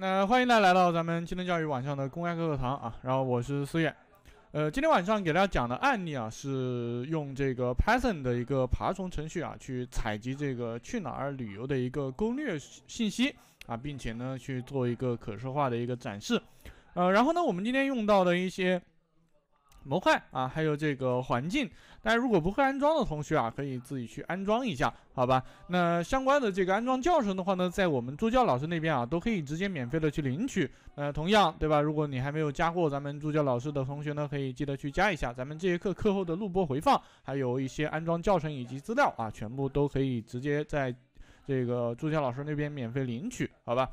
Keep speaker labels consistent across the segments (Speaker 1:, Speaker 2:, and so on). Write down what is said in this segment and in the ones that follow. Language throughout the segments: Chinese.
Speaker 1: 那欢迎大家来到咱们青盾教育晚上的公开课课堂啊，然后我是思远，呃，今天晚上给大家讲的案例啊，是用这个 Python 的一个爬虫程序啊，去采集这个去哪儿旅游的一个攻略信息啊，并且呢去做一个可视化的一个展示，呃，然后呢我们今天用到的一些。模块啊，还有这个环境，大家如果不会安装的同学啊，可以自己去安装一下，好吧？那相关的这个安装教程的话呢，在我们助教老师那边啊，都可以直接免费的去领取。呃，同样对吧？如果你还没有加过咱们助教老师的同学呢，可以记得去加一下。咱们这节课课后的录播回放，还有一些安装教程以及资料啊，全部都可以直接在这个助教老师那边免费领取，好吧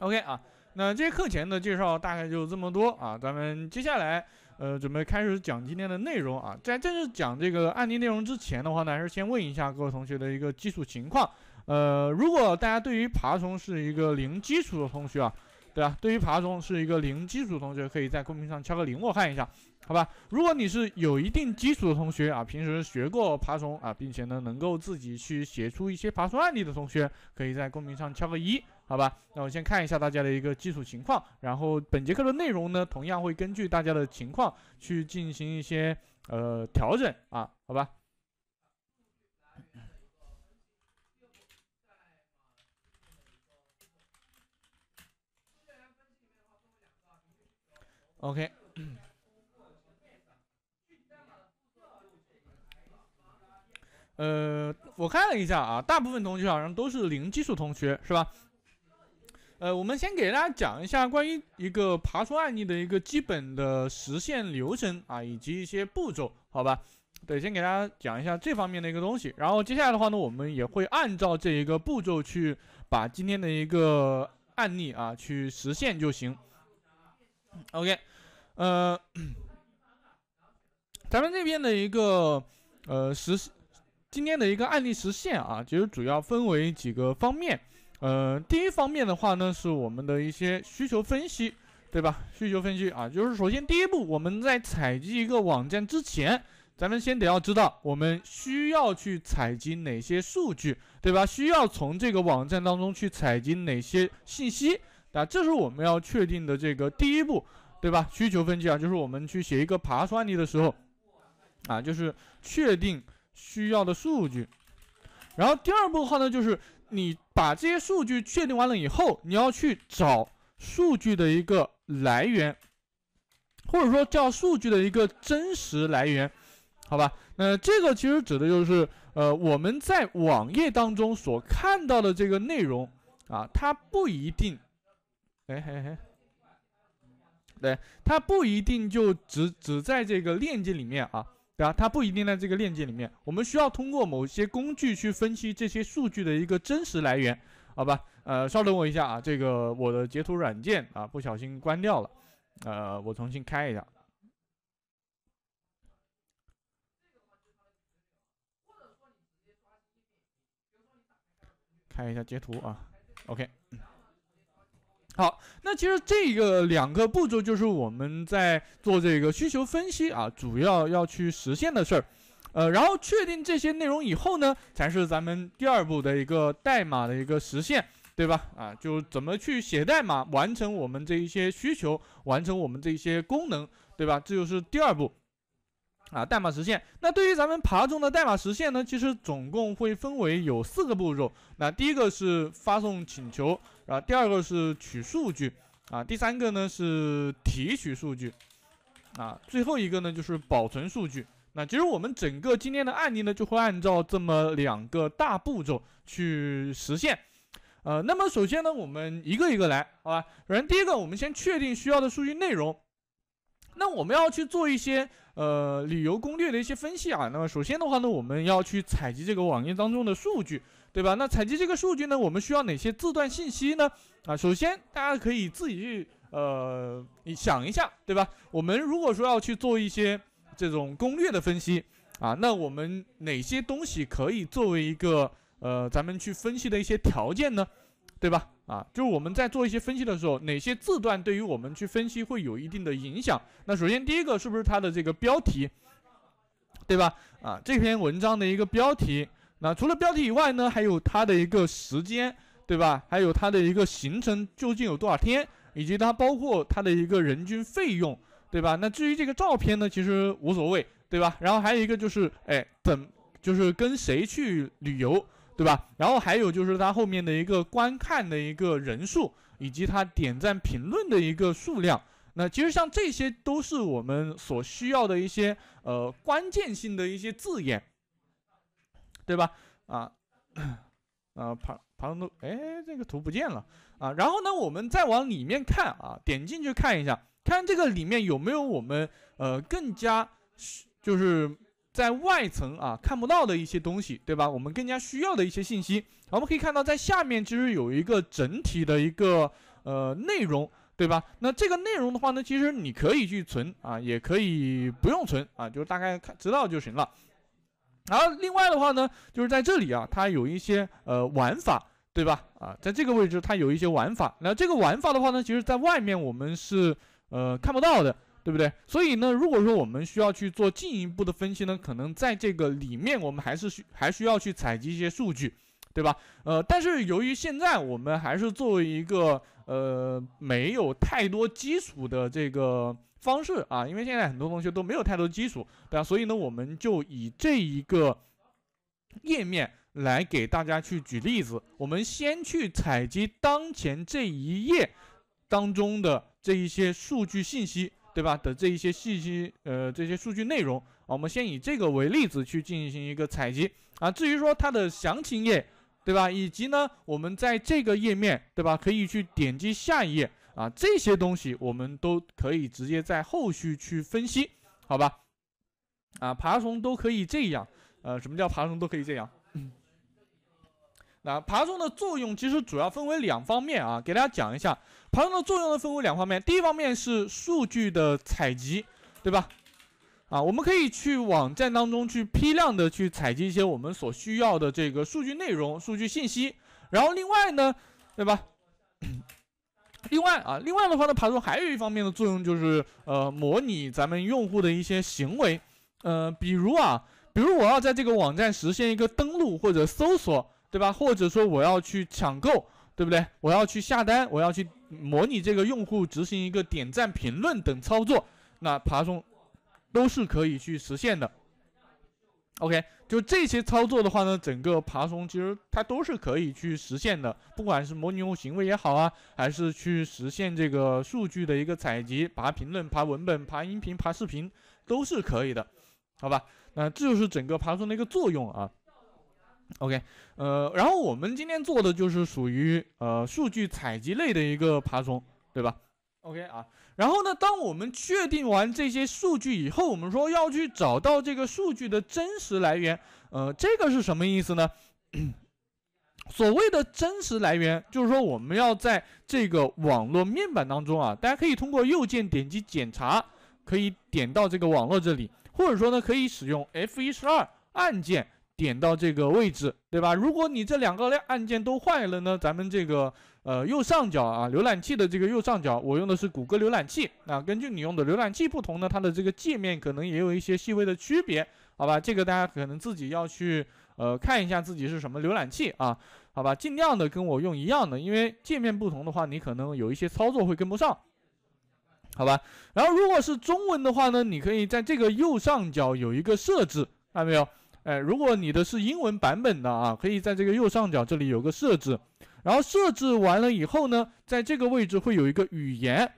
Speaker 1: ？OK 啊，那这节课前的介绍大概就这么多啊，咱们接下来。呃，准备开始讲今天的内容啊，在正式讲这个案例内容之前的话呢，还是先问一下各位同学的一个基础情况。呃，如果大家对于爬虫是一个零基础的同学啊，对吧？对于爬虫是一个零基础同学，可以在公屏上敲个零，我看一下，好吧？如果你是有一定基础的同学啊，平时学过爬虫啊，并且呢能够自己去写出一些爬虫案例的同学，可以在公屏上敲个一。好吧，那我先看一下大家的一个基础情况，然后本节课的内容呢，同样会根据大家的情况去进行一些呃调整啊，好吧？OK，呃，我看了一下啊，大部分同学好像都是零基础同学，是吧？呃，我们先给大家讲一下关于一个爬虫案例的一个基本的实现流程啊，以及一些步骤，好吧？对，先给大家讲一下这方面的一个东西。然后接下来的话呢，我们也会按照这一个步骤去把今天的一个案例啊去实现就行。OK，呃，咱们这边的一个呃实，今天的一个案例实现啊，其实主要分为几个方面。呃，第一方面的话呢，是我们的一些需求分析，对吧？需求分析啊，就是首先第一步，我们在采集一个网站之前，咱们先得要知道我们需要去采集哪些数据，对吧？需要从这个网站当中去采集哪些信息，啊，这是我们要确定的这个第一步，对吧？需求分析啊，就是我们去写一个爬虫案例的时候，啊，就是确定需要的数据。然后第二步的话呢，就是。你把这些数据确定完了以后，你要去找数据的一个来源，或者说叫数据的一个真实来源，好吧？那这个其实指的就是，呃，我们在网页当中所看到的这个内容啊，它不一定，哎嘿嘿，对，它不一定就只只在这个链接里面啊。对吧？它不一定在这个链接里面，我们需要通过某些工具去分析这些数据的一个真实来源，好吧？呃，稍等我一下啊，这个我的截图软件啊不小心关掉了，呃，我重新开一下，看一下截图啊，OK。好，那其实这个两个步骤就是我们在做这个需求分析啊，主要要去实现的事儿，呃，然后确定这些内容以后呢，才是咱们第二步的一个代码的一个实现，对吧？啊，就怎么去写代码，完成我们这一些需求，完成我们这些功能，对吧？这就是第二步，啊，代码实现。那对于咱们爬虫的代码实现呢，其实总共会分为有四个步骤，那第一个是发送请求。啊，第二个是取数据，啊，第三个呢是提取数据，啊，最后一个呢就是保存数据。那其实我们整个今天的案例呢，就会按照这么两个大步骤去实现。呃，那么首先呢，我们一个一个来，好吧？首先第一个，我们先确定需要的数据内容。那我们要去做一些呃旅游攻略的一些分析啊。那么首先的话呢，我们要去采集这个网页当中的数据。对吧？那采集这个数据呢？我们需要哪些字段信息呢？啊，首先大家可以自己去呃想一下，对吧？我们如果说要去做一些这种攻略的分析啊，那我们哪些东西可以作为一个呃咱们去分析的一些条件呢？对吧？啊，就是我们在做一些分析的时候，哪些字段对于我们去分析会有一定的影响？那首先第一个是不是它的这个标题，对吧？啊，这篇文章的一个标题。那除了标题以外呢，还有它的一个时间，对吧？还有它的一个行程究竟有多少天，以及它包括它的一个人均费用，对吧？那至于这个照片呢，其实无所谓，对吧？然后还有一个就是，哎，等就是跟谁去旅游，对吧？然后还有就是它后面的一个观看的一个人数，以及它点赞评论的一个数量。那其实像这些都是我们所需要的一些呃关键性的一些字眼。对吧？啊，啊，爬爬图，哎，这个图不见了啊。然后呢，我们再往里面看啊，点进去看一下，看这个里面有没有我们呃更加就是在外层啊看不到的一些东西，对吧？我们更加需要的一些信息。我们可以看到，在下面其实有一个整体的一个呃内容，对吧？那这个内容的话呢，其实你可以去存啊，也可以不用存啊，就是大概看知道就行了。然后另外的话呢，就是在这里啊，它有一些呃玩法，对吧？啊，在这个位置它有一些玩法。那这个玩法的话呢，其实，在外面我们是呃看不到的，对不对？所以呢，如果说我们需要去做进一步的分析呢，可能在这个里面我们还是需还需要去采集一些数据，对吧？呃，但是由于现在我们还是作为一个呃没有太多基础的这个。方式啊，因为现在很多同学都没有太多基础，对吧？所以呢，我们就以这一个页面来给大家去举例子。我们先去采集当前这一页当中的这一些数据信息，对吧？的这一些信息，呃，这些数据内容，我们先以这个为例子去进行一个采集啊。至于说它的详情页，对吧？以及呢，我们在这个页面，对吧？可以去点击下一页。啊，这些东西我们都可以直接在后续去分析，好吧？啊，爬虫都可以这样。呃，什么叫爬虫都可以这样？那爬虫的作用其实主要分为两方面啊，给大家讲一下，爬虫的作用呢分为两方面。第一方面是数据的采集，对吧？啊，我们可以去网站当中去批量的去采集一些我们所需要的这个数据内容、数据信息。然后另外呢，对吧？另外啊，另外的话呢，爬虫还有一方面的作用就是，呃，模拟咱们用户的一些行为，呃，比如啊，比如我要在这个网站实现一个登录或者搜索，对吧？或者说我要去抢购，对不对？我要去下单，我要去模拟这个用户执行一个点赞、评论等操作，那爬虫都是可以去实现的。OK，就这些操作的话呢，整个爬虫其实它都是可以去实现的，不管是模拟用户行为也好啊，还是去实现这个数据的一个采集、爬评论、爬文本、爬音频、爬视频，都是可以的，好吧？那这就是整个爬虫的一个作用啊。OK，呃，然后我们今天做的就是属于呃数据采集类的一个爬虫，对吧？OK 啊。然后呢？当我们确定完这些数据以后，我们说要去找到这个数据的真实来源。呃，这个是什么意思呢？所谓的真实来源，就是说我们要在这个网络面板当中啊，大家可以通过右键点击检查，可以点到这个网络这里，或者说呢，可以使用 F12 按键点到这个位置，对吧？如果你这两个按键都坏了呢，咱们这个。呃，右上角啊，浏览器的这个右上角，我用的是谷歌浏览器啊。根据你用的浏览器不同呢，它的这个界面可能也有一些细微的区别，好吧？这个大家可能自己要去呃看一下自己是什么浏览器啊，好吧？尽量的跟我用一样的，因为界面不同的话，你可能有一些操作会跟不上，好吧？然后如果是中文的话呢，你可以在这个右上角有一个设置，看到没有？哎，如果你的是英文版本的啊，可以在这个右上角这里有个设置。然后设置完了以后呢，在这个位置会有一个语言，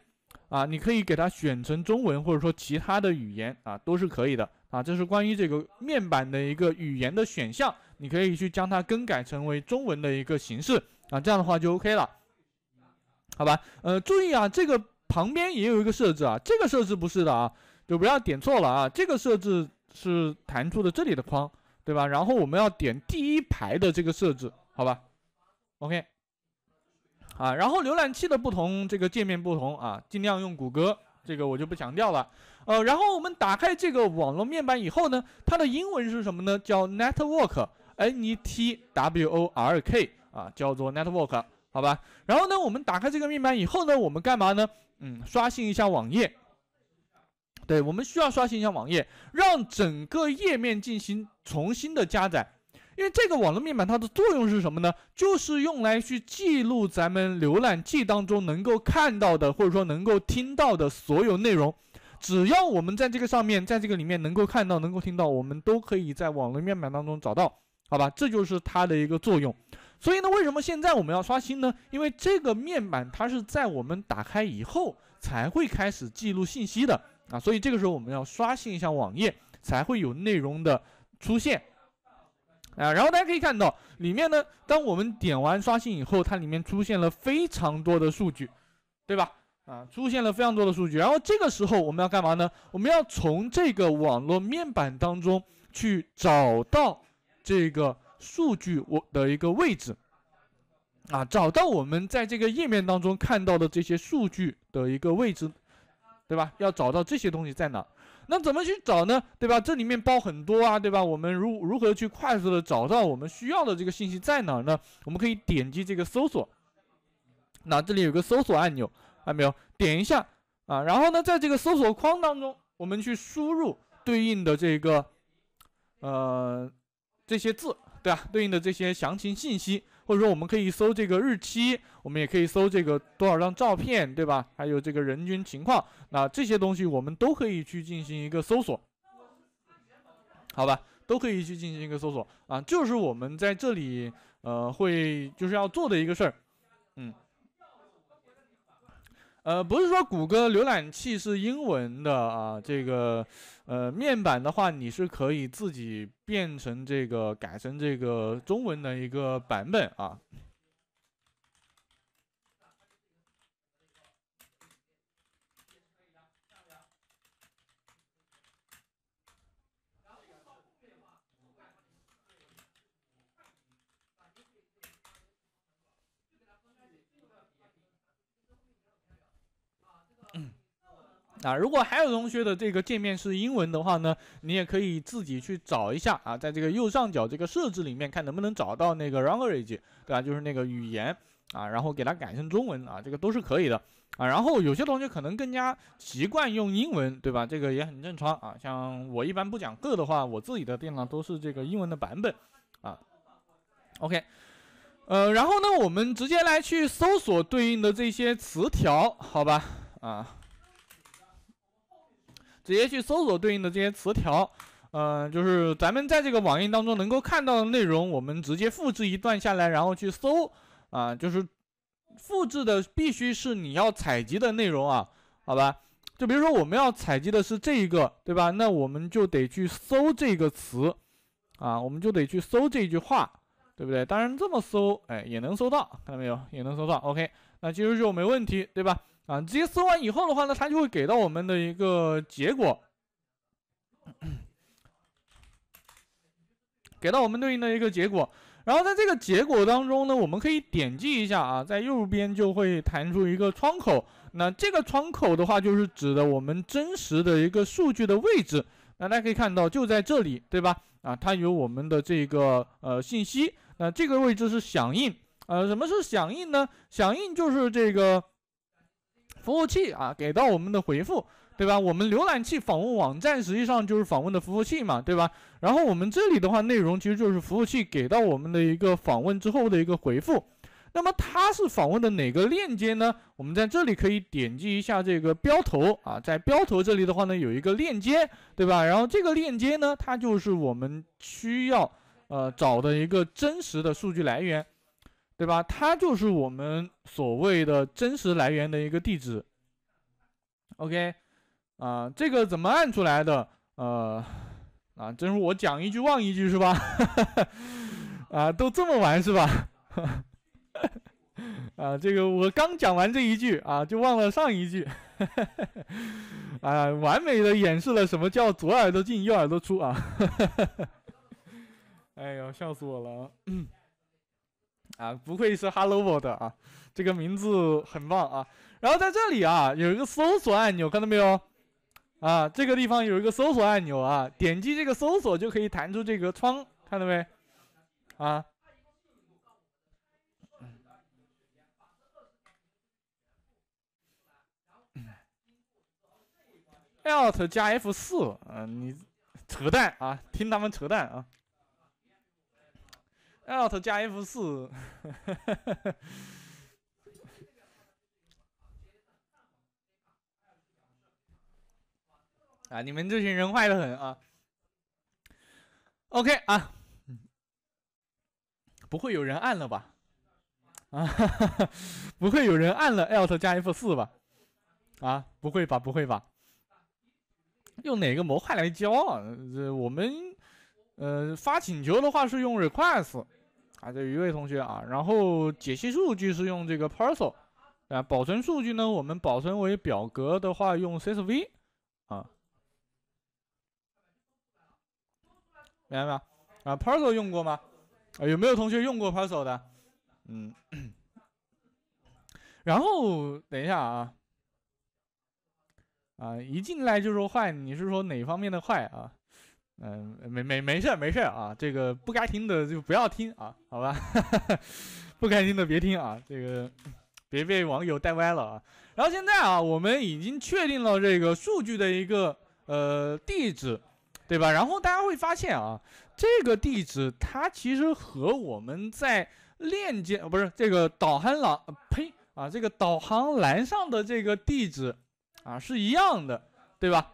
Speaker 1: 啊，你可以给它选成中文，或者说其他的语言啊，都是可以的啊。这是关于这个面板的一个语言的选项，你可以去将它更改成为中文的一个形式啊，这样的话就 OK 了，好吧？呃，注意啊，这个旁边也有一个设置啊，这个设置不是的啊，就不要点错了啊。这个设置是弹出的这里的框，对吧？然后我们要点第一排的这个设置，好吧？OK。啊，然后浏览器的不同，这个界面不同啊，尽量用谷歌，这个我就不强调了。呃，然后我们打开这个网络面板以后呢，它的英文是什么呢？叫 network，n e t w o r k，啊，叫做 network，好吧。然后呢，我们打开这个面板以后呢，我们干嘛呢？嗯，刷新一下网页。对，我们需要刷新一下网页，让整个页面进行重新的加载。因为这个网络面板它的作用是什么呢？就是用来去记录咱们浏览器当中能够看到的，或者说能够听到的所有内容。只要我们在这个上面，在这个里面能够看到、能够听到，我们都可以在网络面板当中找到，好吧？这就是它的一个作用。所以呢，为什么现在我们要刷新呢？因为这个面板它是在我们打开以后才会开始记录信息的啊，所以这个时候我们要刷新一下网页，才会有内容的出现。啊，然后大家可以看到里面呢，当我们点完刷新以后，它里面出现了非常多的数据，对吧？啊，出现了非常多的数据，然后这个时候我们要干嘛呢？我们要从这个网络面板当中去找到这个数据我的一个位置，啊，找到我们在这个页面当中看到的这些数据的一个位置，对吧？要找到这些东西在哪。那怎么去找呢？对吧？这里面包很多啊，对吧？我们如如何去快速的找到我们需要的这个信息在哪儿呢？我们可以点击这个搜索，那这里有个搜索按钮，看到没有？点一下啊。然后呢，在这个搜索框当中，我们去输入对应的这个，呃，这些字，对吧？对应的这些详情信息，或者说我们可以搜这个日期。我们也可以搜这个多少张照片，对吧？还有这个人均情况，那这些东西我们都可以去进行一个搜索，好吧？都可以去进行一个搜索啊，就是我们在这里呃会就是要做的一个事儿，嗯，呃不是说谷歌浏览器是英文的啊，这个呃面板的话，你是可以自己变成这个改成这个中文的一个版本啊。啊，如果还有同学的这个界面是英文的话呢，你也可以自己去找一下啊，在这个右上角这个设置里面看能不能找到那个 Language，对吧？就是那个语言啊，然后给它改成中文啊，这个都是可以的啊。然后有些同学可能更加习惯用英文，对吧？这个也很正常啊。像我一般不讲课的话，我自己的电脑都是这个英文的版本啊。OK，呃，然后呢，我们直接来去搜索对应的这些词条，好吧？啊。直接去搜索对应的这些词条，嗯，就是咱们在这个网页当中能够看到的内容，我们直接复制一段下来，然后去搜，啊，就是复制的必须是你要采集的内容啊，好吧？就比如说我们要采集的是这一个，对吧？那我们就得去搜这个词，啊，我们就得去搜这句话，对不对？当然这么搜，哎，也能搜到，看到没有？也能搜到。OK，那其实就没问题，对吧？啊，直接搜完以后的话呢，它就会给到我们的一个结果，给到我们对应的一个结果。然后在这个结果当中呢，我们可以点击一下啊，在右边就会弹出一个窗口。那这个窗口的话，就是指的我们真实的一个数据的位置。那大家可以看到，就在这里，对吧？啊，它有我们的这个呃信息。那这个位置是响应，呃，什么是响应呢？响应就是这个。服务器啊，给到我们的回复，对吧？我们浏览器访问网站，实际上就是访问的服务器嘛，对吧？然后我们这里的话，内容其实就是服务器给到我们的一个访问之后的一个回复。那么它是访问的哪个链接呢？我们在这里可以点击一下这个标头啊，在标头这里的话呢，有一个链接，对吧？然后这个链接呢，它就是我们需要呃找的一个真实的数据来源。对吧？它就是我们所谓的真实来源的一个地址。OK，啊，这个怎么按出来的？呃，啊，真是我讲一句忘一句是吧？啊，都这么玩是吧？啊，这个我刚讲完这一句啊，就忘了上一句，啊，完美的演示了什么叫左耳朵进右耳朵出啊！哎呦，笑死我了！啊，不愧是 Hello World 啊，这个名字很棒啊。然后在这里啊，有一个搜索按钮，看到没有？啊，这个地方有一个搜索按钮啊，点击这个搜索就可以弹出这个窗，看到没？啊，Alt 加 F 四，嗯，你扯淡啊，听他们扯淡啊。Alt 加 F 四，啊！你们这群人坏的很啊！OK 啊，不会有人按了吧？啊哈哈，不会有人按了 Alt 加 F 四吧？啊，不会吧，不会吧？用哪个模块来啊？这我们呃发请求的话是用 request。啊，这一位同学啊，然后解析数据是用这个 Parcel，啊，保存数据呢，我们保存为表格的话用 CSV，啊，明白吗？啊，Parcel 用过吗？啊，有没有同学用过 Parcel 的？嗯，然后等一下啊，啊，一进来就说坏，你是说哪方面的坏啊？嗯，没没没事没事啊，这个不该听的就不要听啊，好吧？不该听的别听啊，这个别被网友带歪了啊。然后现在啊，我们已经确定了这个数据的一个呃地址，对吧？然后大家会发现啊，这个地址它其实和我们在链接啊，不是这个导航栏，呸啊，这个导航栏上的这个地址啊是一样的，对吧？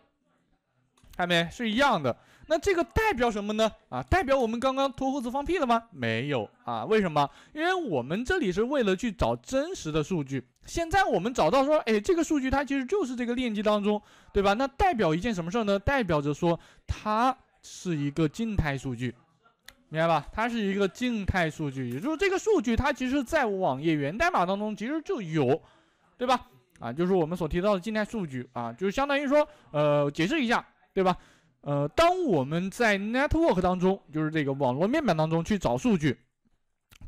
Speaker 1: 看没是一样的。那这个代表什么呢？啊，代表我们刚刚脱裤子放屁了吗？没有啊，为什么？因为我们这里是为了去找真实的数据。现在我们找到说，哎，这个数据它其实就是这个链接当中，对吧？那代表一件什么事儿呢？代表着说，它是一个静态数据，明白吧？它是一个静态数据，也就是这个数据它其实，在网页源代码当中其实就有，对吧？啊，就是我们所提到的静态数据啊，就是相当于说，呃，解释一下，对吧？呃，当我们在 network 当中，就是这个网络面板当中去找数据，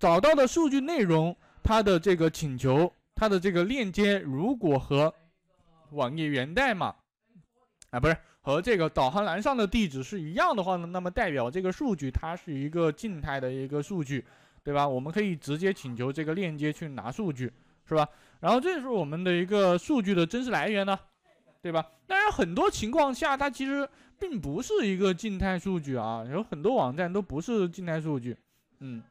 Speaker 1: 找到的数据内容，它的这个请求，它的这个链接，如果和网页源代码，啊，不是和这个导航栏上的地址是一样的话呢，那么代表这个数据它是一个静态的一个数据，对吧？我们可以直接请求这个链接去拿数据，是吧？然后，这是我们的一个数据的真实来源呢，对吧？当然，很多情况下它其实。并不是一个静态数据啊，有很多网站都不是静态数据，嗯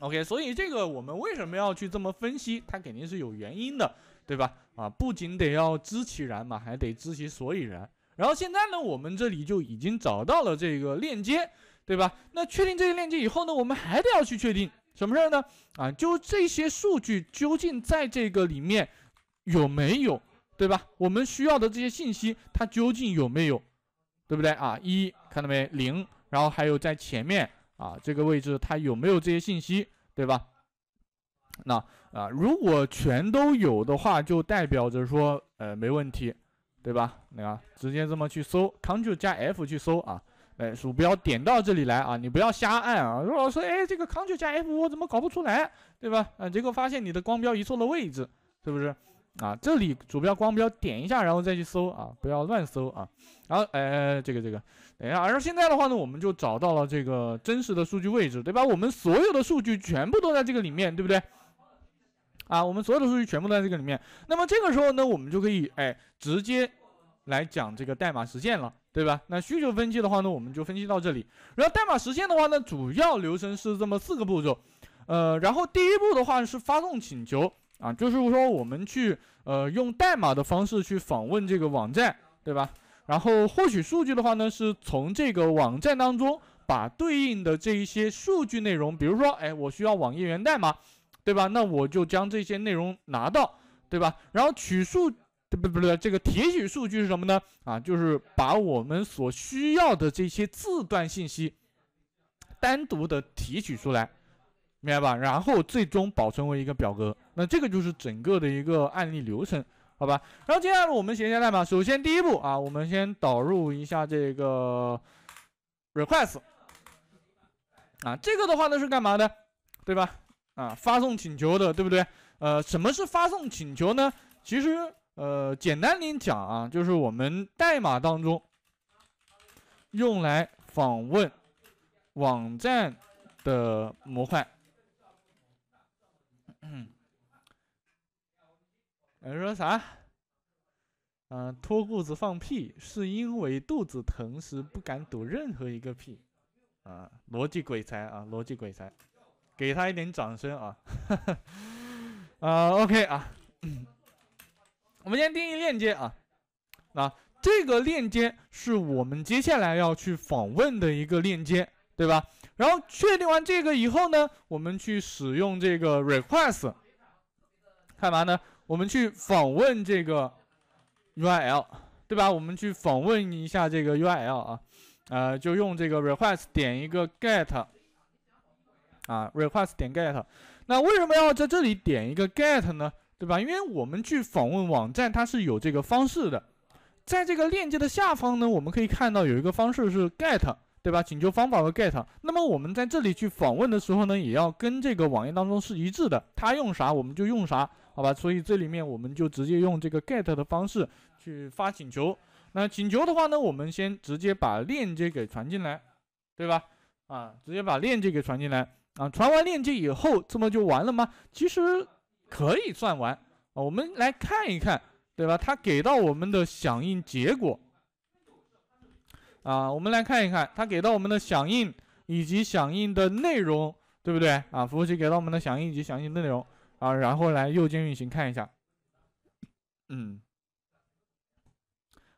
Speaker 1: ，OK，所以这个我们为什么要去这么分析？它肯定是有原因的，对吧？啊，不仅得要知其然嘛，还得知其所以然。然后现在呢，我们这里就已经找到了这个链接，对吧？那确定这个链接以后呢，我们还得要去确定什么事儿呢？啊，就这些数据究竟在这个里面有没有，对吧？我们需要的这些信息它究竟有没有？对不对啊？一看到没零，然后还有在前面啊这个位置，它有没有这些信息，对吧？那啊，如果全都有的话，就代表着说，呃，没问题，对吧？你看，直接这么去搜，Ctrl 加 F 去搜啊，哎，鼠标点到这里来啊，你不要瞎按啊。如果说，哎，这个 Ctrl 加 F 我怎么搞不出来，对吧？啊，结果发现你的光标移错了位置，是不是？啊，这里鼠标光标点一下，然后再去搜啊，不要乱搜啊。然后，哎，这个这个，等一下。然后现在的话呢，我们就找到了这个真实的数据位置，对吧？我们所有的数据全部都在这个里面，对不对？啊，我们所有的数据全部都在这个里面。那么这个时候呢，我们就可以哎直接来讲这个代码实现了，对吧？那需求分析的话呢，我们就分析到这里。然后代码实现的话呢，主要流程是这么四个步骤，呃，然后第一步的话是发送请求。啊，就是说我们去，呃，用代码的方式去访问这个网站，对吧？然后获取数据的话呢，是从这个网站当中把对应的这一些数据内容，比如说，哎，我需要网页源代码，对吧？那我就将这些内容拿到，对吧？然后取数，不不对，这个提取数据是什么呢？啊，就是把我们所需要的这些字段信息单独的提取出来。明白吧？然后最终保存为一个表格，那这个就是整个的一个案例流程，好吧？然后接下来我们写一下代码。首先第一步啊，我们先导入一下这个 request，啊，这个的话呢是干嘛的，对吧？啊，发送请求的，对不对？呃，什么是发送请求呢？其实呃，简单点讲啊，就是我们代码当中用来访问网站的模块。人说啥？嗯，脱裤子放屁是因为肚子疼时不敢堵任何一个屁，啊，逻辑鬼才啊，逻辑鬼才，给他一点掌声啊，啊，OK 啊，我们先定义链接啊，啊，这个链接是我们接下来要去访问的一个链接，对吧？然后确定完这个以后呢，我们去使用这个 request，干嘛呢？我们去访问这个 U I L，对吧？我们去访问一下这个 U I L 啊，呃，就用这个 request 点一个 get，啊，request 点 get。那为什么要在这里点一个 get 呢？对吧？因为我们去访问网站，它是有这个方式的，在这个链接的下方呢，我们可以看到有一个方式是 get，对吧？请求方法和 get。那么我们在这里去访问的时候呢，也要跟这个网页当中是一致的，它用啥我们就用啥。好吧，所以这里面我们就直接用这个 get 的方式去发请求。那请求的话呢，我们先直接把链接给传进来，对吧？啊，直接把链接给传进来啊。传完链接以后，这么就完了吗？其实可以算完啊。我们来看一看，对吧？它给到我们的响应结果啊，我们来看一看它给到我们的响应以及响应的内容，对不对啊？服务器给到我们的响应以及响应内容。啊，然后来右键运行看一下，嗯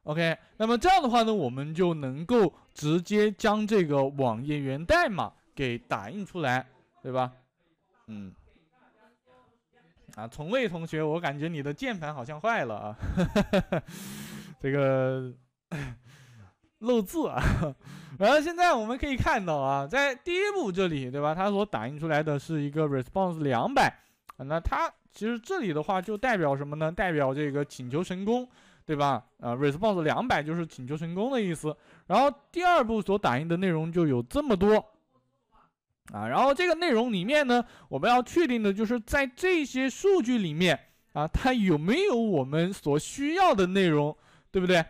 Speaker 1: ，OK，那么这样的话呢，我们就能够直接将这个网页源代码给打印出来，对吧？嗯，啊，从未同学，我感觉你的键盘好像坏了啊，这个漏字啊。然后现在我们可以看到啊，在第一步这里，对吧？它所打印出来的是一个 Response 两百。那它其实这里的话就代表什么呢？代表这个请求成功，对吧？啊，response 两百就是请求成功的意思。然后第二步所打印的内容就有这么多，啊，然后这个内容里面呢，我们要确定的就是在这些数据里面啊，它有没有我们所需要的内容，对不对？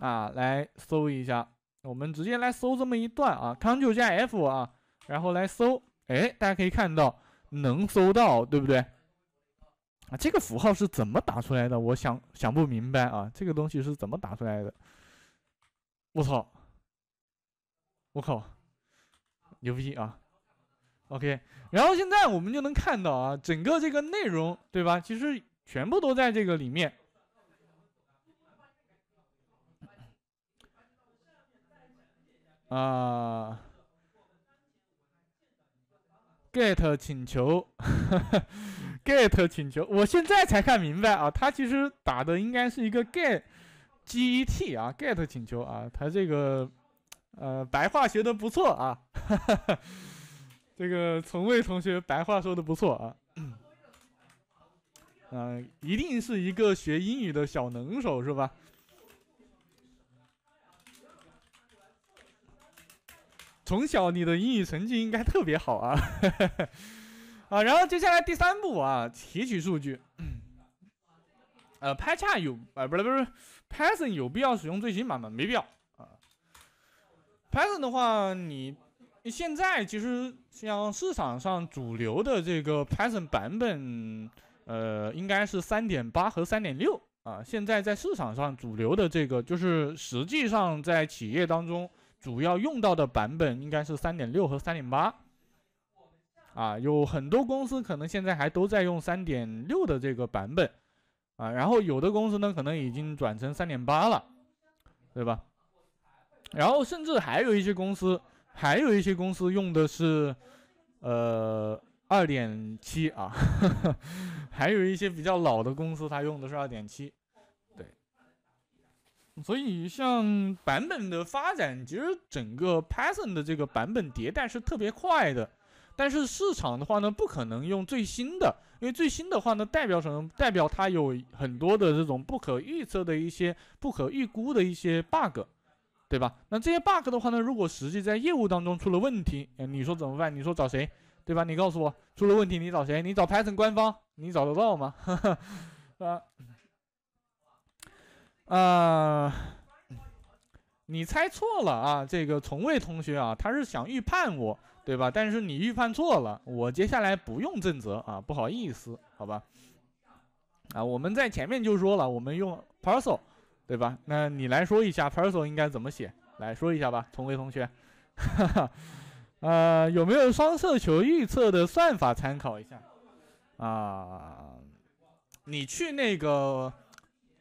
Speaker 1: 啊，来搜一下，我们直接来搜这么一段啊，Ctrl 加 F 啊，然后来搜，哎，大家可以看到。能搜到对不对？啊，这个符号是怎么打出来的？我想想不明白啊，这个东西是怎么打出来的？我操！我靠！牛逼啊！OK，然后现在我们就能看到啊，整个这个内容对吧？其实全部都在这个里面啊。get 请求，get 请求，我现在才看明白啊，他其实打的应该是一个 get G E T 啊，get 请求啊，他这个呃白话学的不错啊，这个从未同学白话说的不错啊，嗯，一定是一个学英语的小能手是吧？从小你的英语成绩应该特别好啊，啊，然后接下来第三步啊，提取数据，呃，Python 有啊，不是不是，Python 有必要使用最新版本？没必要啊。Python 的话，你现在其实像市场上主流的这个 Python 版本，呃，应该是三点八和三点六啊。现在在市场上主流的这个，就是实际上在企业当中。主要用到的版本应该是三点六和三点八，啊，有很多公司可能现在还都在用三点六的这个版本，啊，然后有的公司呢可能已经转成三点八了，对吧？然后甚至还有一些公司，还有一些公司用的是，呃，二点七啊，还有一些比较老的公司它用的是二点七。所以像版本的发展，其实整个 Python 的这个版本迭代是特别快的。但是市场的话呢，不可能用最新的，因为最新的话呢，代表什么？代表它有很多的这种不可预测的一些、不可预估的一些 bug，对吧？那这些 bug 的话呢，如果实际在业务当中出了问题，你说怎么办？你说找谁？对吧？你告诉我，出了问题你找谁？你找 Python 官方，你找得到吗？啊？呃，你猜错了啊！这个从未同学啊，他是想预判我，对吧？但是你预判错了，我接下来不用正则啊，不好意思，好吧？啊，我们在前面就说了，我们用 parcel，对吧？那你来说一下 parcel 应该怎么写，来说一下吧，从未同学。哈哈，呃，有没有双色球预测的算法参考一下？啊，你去那个。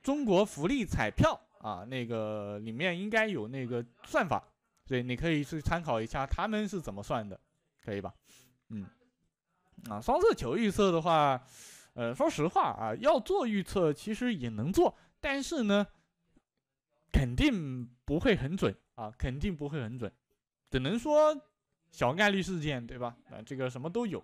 Speaker 1: 中国福利彩票啊，那个里面应该有那个算法，所以你可以去参考一下他们是怎么算的，可以吧？嗯，啊，双色球预测的话，呃，说实话啊，要做预测其实也能做，但是呢，肯定不会很准啊，肯定不会很准，只能说小概率事件，对吧？啊，这个什么都有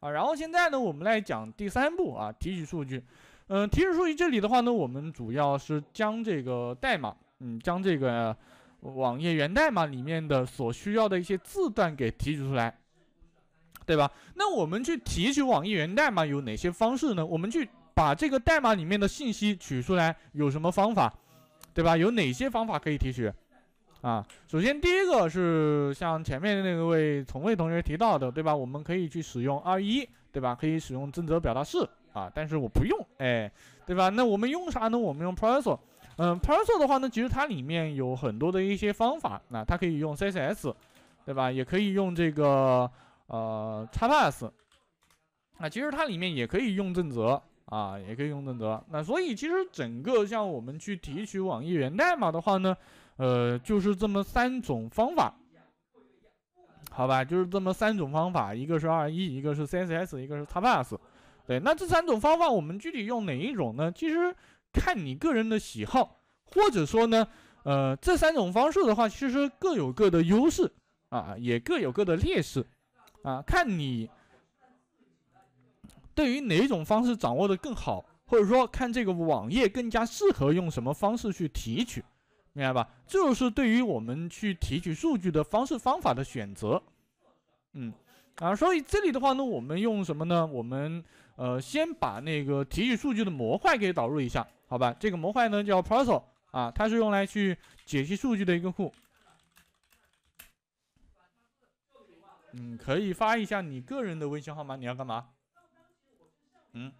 Speaker 1: 啊。然后现在呢，我们来讲第三步啊，提取数据。嗯，提取数据这里的话呢，我们主要是将这个代码，嗯，将这个网页源代码里面的所需要的一些字段给提取出来，对吧？那我们去提取网页源代码有哪些方式呢？我们去把这个代码里面的信息取出来有什么方法，对吧？有哪些方法可以提取？啊，首先第一个是像前面那位从未同学提到的，对吧？我们可以去使用二一，对吧？可以使用正则表达式。啊，但是我不用，哎，对吧？那我们用啥呢？我们用 Parcel，嗯，Parcel 的话呢，其实它里面有很多的一些方法，那它可以用 CSS，对吧？也可以用这个呃叉 pass，啊，其实它里面也可以用正则啊，也可以用正则。那所以其实整个像我们去提取网页源代码的话呢，呃，就是这么三种方法，好吧？就是这么三种方法，一个是 RE，一个是 CSS，一个是叉 pass。对，那这三种方法，我们具体用哪一种呢？其实看你个人的喜好，或者说呢，呃，这三种方式的话，其实各有各的优势啊，也各有各的劣势啊，看你对于哪一种方式掌握的更好，或者说看这个网页更加适合用什么方式去提取，明白吧？这就是对于我们去提取数据的方式方法的选择，嗯，啊，所以这里的话呢，我们用什么呢？我们呃，先把那个提取数据的模块给导入一下，好吧？这个模块呢叫 p a r c e l 啊，它是用来去解析数据的一个库。嗯，可以发一下你个人的微信号码，你要干嘛？嗯，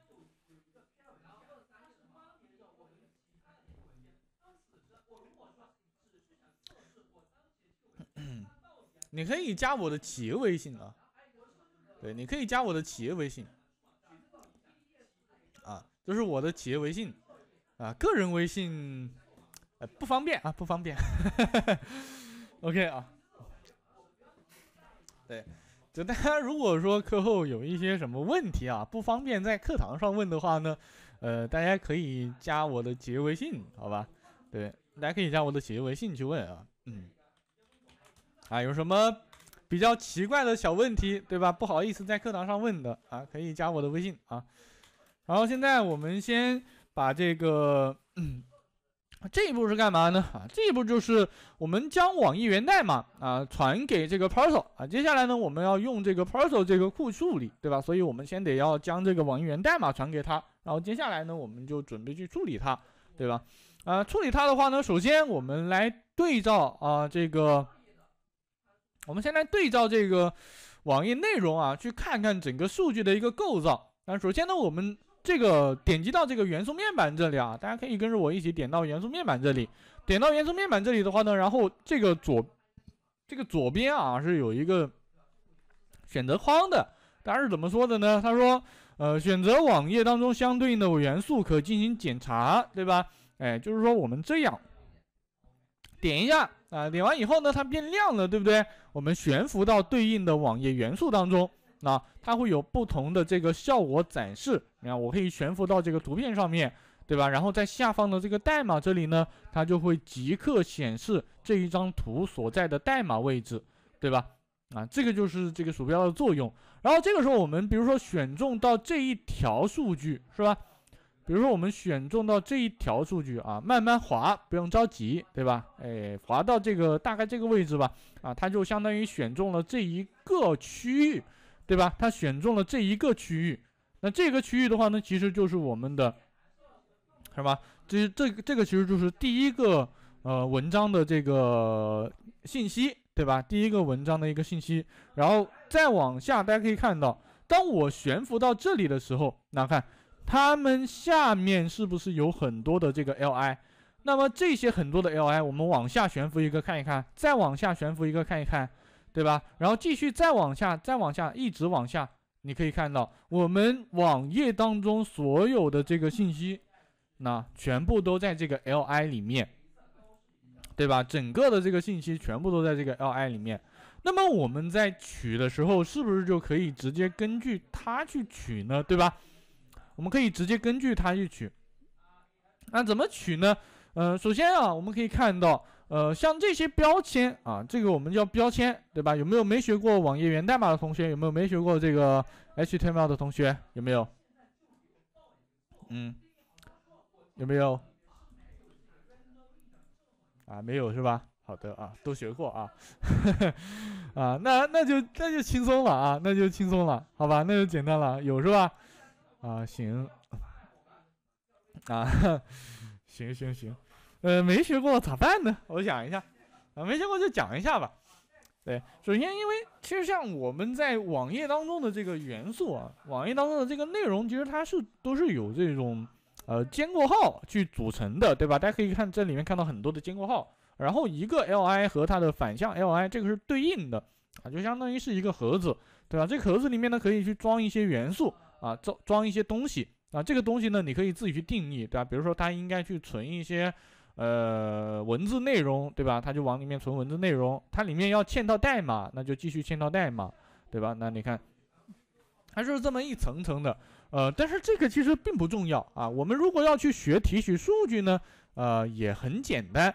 Speaker 1: 你可以加我的企业微信啊。对，你可以加我的企业微信。这是我的企业微信啊，个人微信，呃，不方便啊，不方便。OK 啊，对，就大家如果说课后有一些什么问题啊，不方便在课堂上问的话呢，呃，大家可以加我的企业微信，好吧？对，大家可以加我的企业微信去问啊，嗯，啊，有什么比较奇怪的小问题，对吧？不好意思在课堂上问的啊，可以加我的微信啊。然后现在我们先把这个这一步是干嘛呢？啊，这一步就是我们将网易源代码啊传给这个 p a r c a l 啊。接下来呢，我们要用这个 p a r c a l 这个库处理，对吧？所以我们先得要将这个网易源代码传给它。然后接下来呢，我们就准备去处理它，对吧？啊，处理它的话呢，首先我们来对照啊这个，我们先来对照这个网页内容啊，去看看整个数据的一个构造。那首先呢，我们。这个点击到这个元素面板这里啊，大家可以跟着我一起点到元素面板这里。点到元素面板这里的话呢，然后这个左这个左边啊是有一个选择框的。他是怎么说的呢？他说，呃，选择网页当中相对应的元素可进行检查，对吧？哎，就是说我们这样点一下啊，点完以后呢，它变亮了，对不对？我们悬浮到对应的网页元素当中。那它会有不同的这个效果展示。你看，我可以悬浮到这个图片上面，对吧？然后在下方的这个代码这里呢，它就会即刻显示这一张图所在的代码位置，对吧？啊，这个就是这个鼠标的作用。然后这个时候，我们比如说选中到这一条数据，是吧？比如说我们选中到这一条数据啊，慢慢滑，不用着急，对吧？哎，滑到这个大概这个位置吧。啊，它就相当于选中了这一个区域。对吧？它选中了这一个区域，那这个区域的话呢，其实就是我们的，是吧？这这这个其实就是第一个呃文章的这个信息，对吧？第一个文章的一个信息。然后再往下，大家可以看到，当我悬浮到这里的时候，那看他们下面是不是有很多的这个 li？那么这些很多的 li，我们往下悬浮一个看一看，再往下悬浮一个看一看。对吧？然后继续再往下，再往下，一直往下，你可以看到我们网页当中所有的这个信息，那全部都在这个 li 里面，对吧？整个的这个信息全部都在这个 li 里面。那么我们在取的时候，是不是就可以直接根据它去取呢？对吧？我们可以直接根据它去取。那怎么取呢？嗯，首先啊，我们可以看到。呃，像这些标签啊，这个我们叫标签，对吧？有没有没学过网页源代码的同学？有没有没学过这个 HTML 的同学？有没有？嗯，有没有？啊，没有是吧？好的啊，都学过啊，啊，那那就那就轻松了啊，那就轻松了，好吧，那就简单了，有是吧？啊，行，啊，行 行行。呃，没学过咋办呢？我想一下啊，没学过就讲一下吧。对，首先因为其实像我们在网页当中的这个元素啊，网页当中的这个内容，其实它是都是有这种呃尖括号去组成的，对吧？大家可以看这里面看到很多的尖括号，然后一个 li 和它的反向 li 这个是对应的啊，就相当于是一个盒子，对吧？这盒子里面呢可以去装一些元素啊，装装一些东西啊，这个东西呢你可以自己去定义，对吧？比如说它应该去存一些。呃，文字内容对吧？它就往里面存文字内容，它里面要嵌套代码，那就继续嵌套代码，对吧？那你看，它就是这么一层层的。呃，但是这个其实并不重要啊。我们如果要去学提取数据呢，呃，也很简单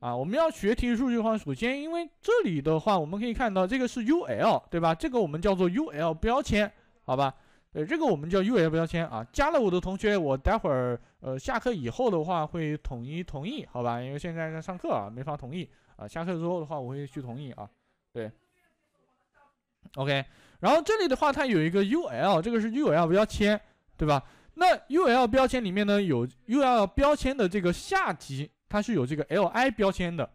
Speaker 1: 啊。我们要学提取数据的话，首先因为这里的话，我们可以看到这个是 UL 对吧？这个我们叫做 UL 标签，好吧？呃，这个我们叫 U L 标签啊，加了我的同学，我待会儿呃下课以后的话会统一同意，好吧？因为现在在上课啊，没法同意啊。下课之后的话，我会去同意啊。对，OK。然后这里的话，它有一个 U L，这个是 U L 标签，对吧？那 U L 标签里面呢，有 U L 标签的这个下级，它是有这个 L I 标签的，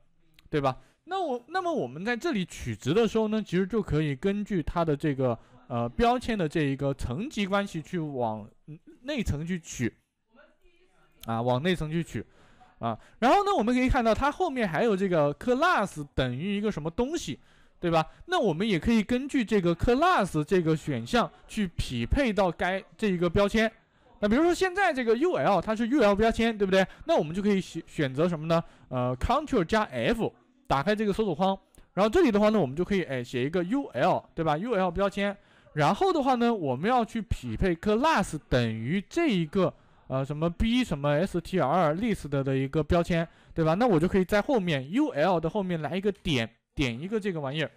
Speaker 1: 对吧？那我那么我们在这里取值的时候呢，其实就可以根据它的这个。呃，标签的这一个层级关系去往内层去取，啊，往内层去取啊，然后呢，我们可以看到它后面还有这个 class 等于一个什么东西，对吧？那我们也可以根据这个 class 这个选项去匹配到该这一个标签。那比如说现在这个 ul 它是 ul 标签，对不对？那我们就可以选选择什么呢？呃，Ctrl 加 F 打开这个搜索框，然后这里的话呢，我们就可以哎写一个 ul，对吧？ul 标签。然后的话呢，我们要去匹配 class 等于这一个呃什么 b 什么 str list 的一个标签，对吧？那我就可以在后面 ul 的后面来一个点点一个这个玩意儿。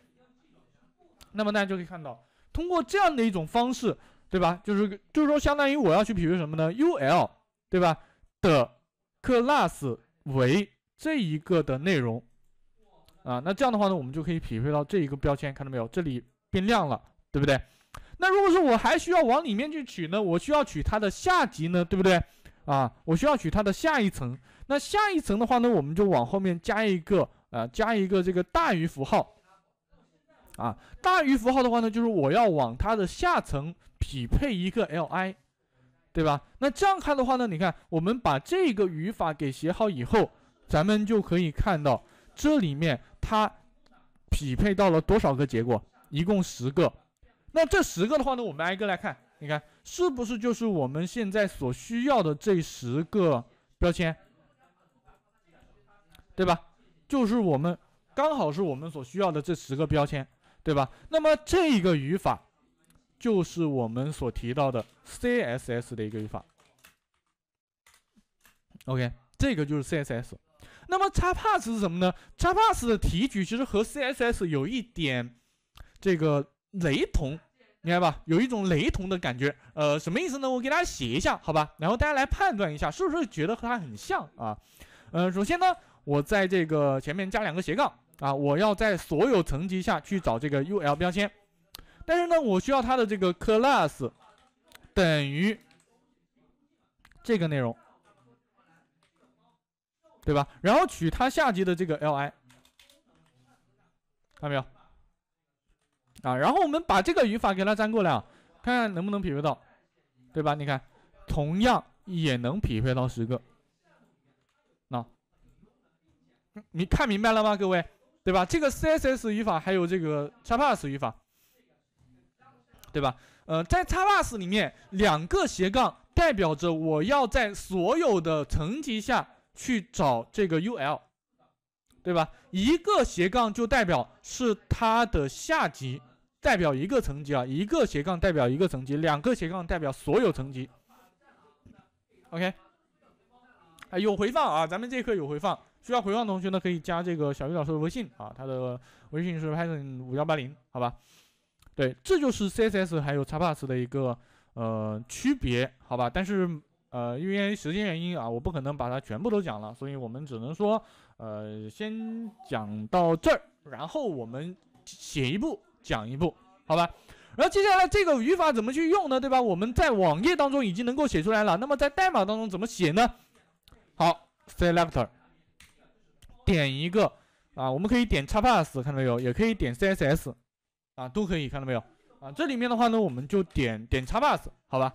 Speaker 1: 那么大家就可以看到，通过这样的一种方式，对吧？就是就是说，相当于我要去匹配什么呢？ul 对吧？的 class 为这一个的内容啊。那这样的话呢，我们就可以匹配到这一个标签，看到没有？这里变亮了，对不对？那如果说我还需要往里面去取呢，我需要取它的下级呢，对不对？啊，我需要取它的下一层。那下一层的话呢，我们就往后面加一个，呃，加一个这个大于符号。啊，大于符号的话呢，就是我要往它的下层匹配一个 li，对吧？那这样看的话呢，你看我们把这个语法给写好以后，咱们就可以看到这里面它匹配到了多少个结果，一共十个。那这十个的话呢，我们挨个来看，你看是不是就是我们现在所需要的这十个标签，对吧？就是我们刚好是我们所需要的这十个标签，对吧？那么这个语法，就是我们所提到的 CSS 的一个语法。OK，这个就是 CSS。那么叉 p a s s 是什么呢 p a s a s 的提取其实和 CSS 有一点这个。雷同，明白吧？有一种雷同的感觉。呃，什么意思呢？我给大家写一下，好吧？然后大家来判断一下，是不是觉得和它很像啊？呃，首先呢，我在这个前面加两个斜杠啊，我要在所有层级下去找这个 ul 标签，但是呢，我需要它的这个 class 等于这个内容，对吧？然后取它下级的这个 li，看到没有？啊，然后我们把这个语法给它粘过来啊，看看能不能匹配到，对吧？你看，同样也能匹配到十个。那你看明白了吗，各位？对吧？这个 CSS 语法还有这个叉 a a s s 语法，对吧？呃，在叉 a a s s 里面，两个斜杠代表着我要在所有的层级下去找这个 UL，对吧？一个斜杠就代表是它的下级。代表一个层级啊，一个斜杠代表一个层级，两个斜杠代表所有层级。OK，啊有回放啊，咱们这课有回放，需要回放同学呢可以加这个小鱼老师的微信啊，他的微信是 python 五幺八零，好吧？对，这就是 CSS 还有差 pass 的一个呃区别，好吧？但是呃因为时间原因啊，我不可能把它全部都讲了，所以我们只能说呃先讲到这儿，然后我们写一步。讲一步，好吧。然后接下来这个语法怎么去用呢？对吧？我们在网页当中已经能够写出来了。那么在代码当中怎么写呢？好，selector 点一个啊，我们可以点叉 p a s s 看到没有？也可以点 CSS，啊，都可以，看到没有？啊，这里面的话呢，我们就点点叉 p a s s 好吧？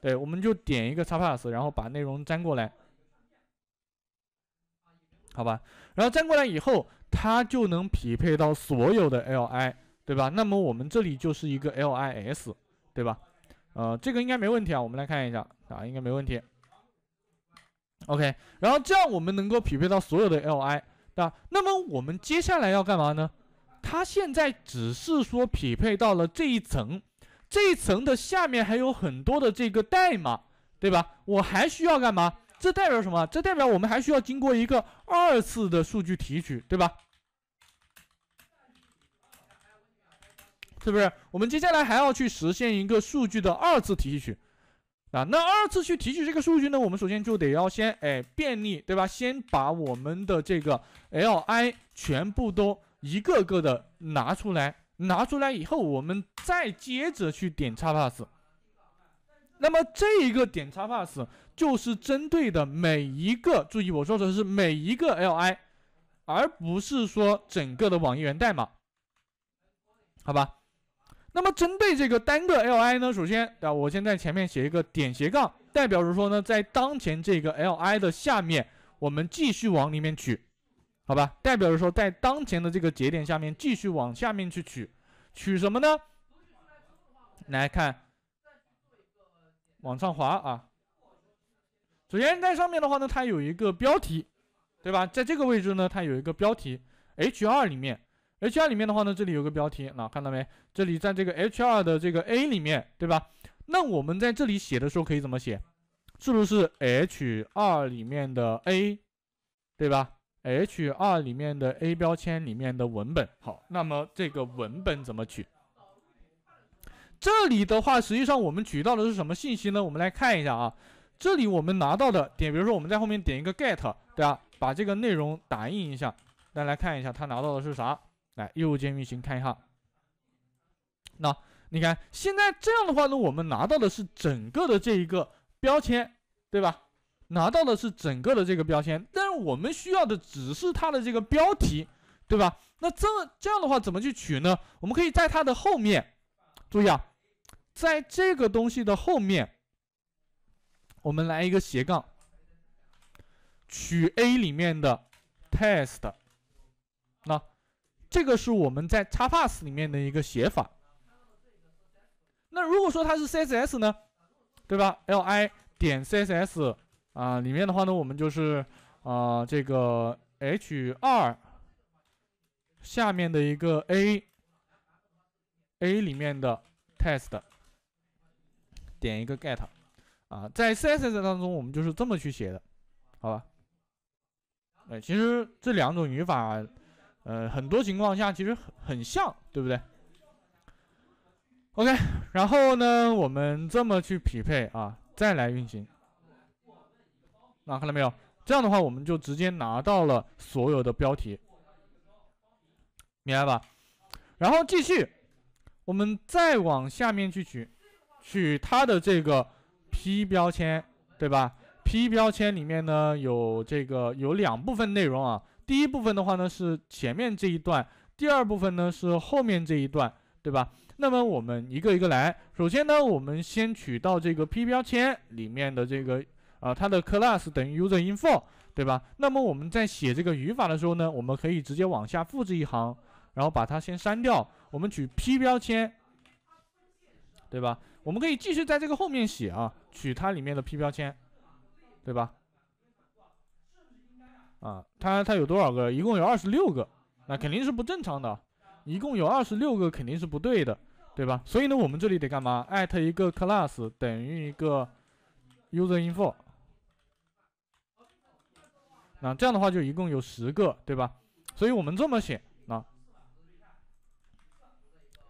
Speaker 1: 对，我们就点一个叉 p a s s 然后把内容粘过来，好吧？然后粘过来以后，它就能匹配到所有的 li。对吧？那么我们这里就是一个 L I S，对吧？呃，这个应该没问题啊。我们来看一下啊，应该没问题。OK，然后这样我们能够匹配到所有的 L I，对吧？那么我们接下来要干嘛呢？它现在只是说匹配到了这一层，这一层的下面还有很多的这个代码，对吧？我还需要干嘛？这代表什么？这代表我们还需要经过一个二次的数据提取，对吧？是不是？我们接下来还要去实现一个数据的二次提取，啊，那二次去提取这个数据呢？我们首先就得要先，哎，便利，对吧？先把我们的这个 li 全部都一个个的拿出来，拿出来以后，我们再接着去点叉 pass。那么这一个点叉 pass 就是针对的每一个，注意我说的是每一个 li，而不是说整个的网页源代码，好吧？那么针对这个单个 li 呢，首先，对吧？我先在前面写一个点斜杠，代表着说呢，在当前这个 li 的下面，我们继续往里面取，好吧？代表着说在当前的这个节点下面继续往下面去取，取什么呢？来看，往上滑啊。首先在上面的话呢，它有一个标题，对吧？在这个位置呢，它有一个标题，h2 里面。h r 里面的话呢，这里有个标题，那看到没？这里在这个 h r 的这个 A 里面，对吧？那我们在这里写的时候可以怎么写？是不是 H2 里面的 A，对吧？H2 里面的 A 标签里面的文本。好，那么这个文本怎么取？这里的话，实际上我们取到的是什么信息呢？我们来看一下啊，这里我们拿到的点，比如说我们在后面点一个 Get，对吧？把这个内容打印一下，大家来看一下，他拿到的是啥？来，右键运行看一下。那你看，现在这样的话呢，我们拿到的是整个的这一个标签，对吧？拿到的是整个的这个标签，但是我们需要的只是它的这个标题，对吧？那这这样的话，怎么去取呢？我们可以在它的后面，注意啊，在这个东西的后面，我们来一个斜杠，取 A 里面的 test，那。这个是我们在叉 pass 里面的一个写法。那如果说它是 CSS 呢，对吧？li 点 CSS 啊，里面的话呢，我们就是啊这个 h2 下面的一个 a a 里面的 test 点一个 get 啊，在 CSS 当中，我们就是这么去写的，好吧？哎，其实这两种语法。呃，很多情况下其实很很像，对不对？OK，然后呢，我们这么去匹配啊，再来运行，啊，看到没有？这样的话，我们就直接拿到了所有的标题，明白吧？然后继续，我们再往下面去取，取它的这个 P 标签，对吧？P 标签里面呢有这个有两部分内容啊。第一部分的话呢是前面这一段，第二部分呢是后面这一段，对吧？那么我们一个一个来。首先呢，我们先取到这个 p 标签里面的这个，啊，它的 class 等于 user info，对吧？那么我们在写这个语法的时候呢，我们可以直接往下复制一行，然后把它先删掉。我们取 p 标签，对吧？我们可以继续在这个后面写啊，取它里面的 p 标签，对吧？啊，它它有多少个？一共有二十六个，那肯定是不正常的。一共有二十六个肯定是不对的，对吧？所以呢，我们这里得干嘛？at 一个 class 等于一个 user info。那这样的话就一共有十个，对吧？所以我们这么写，啊，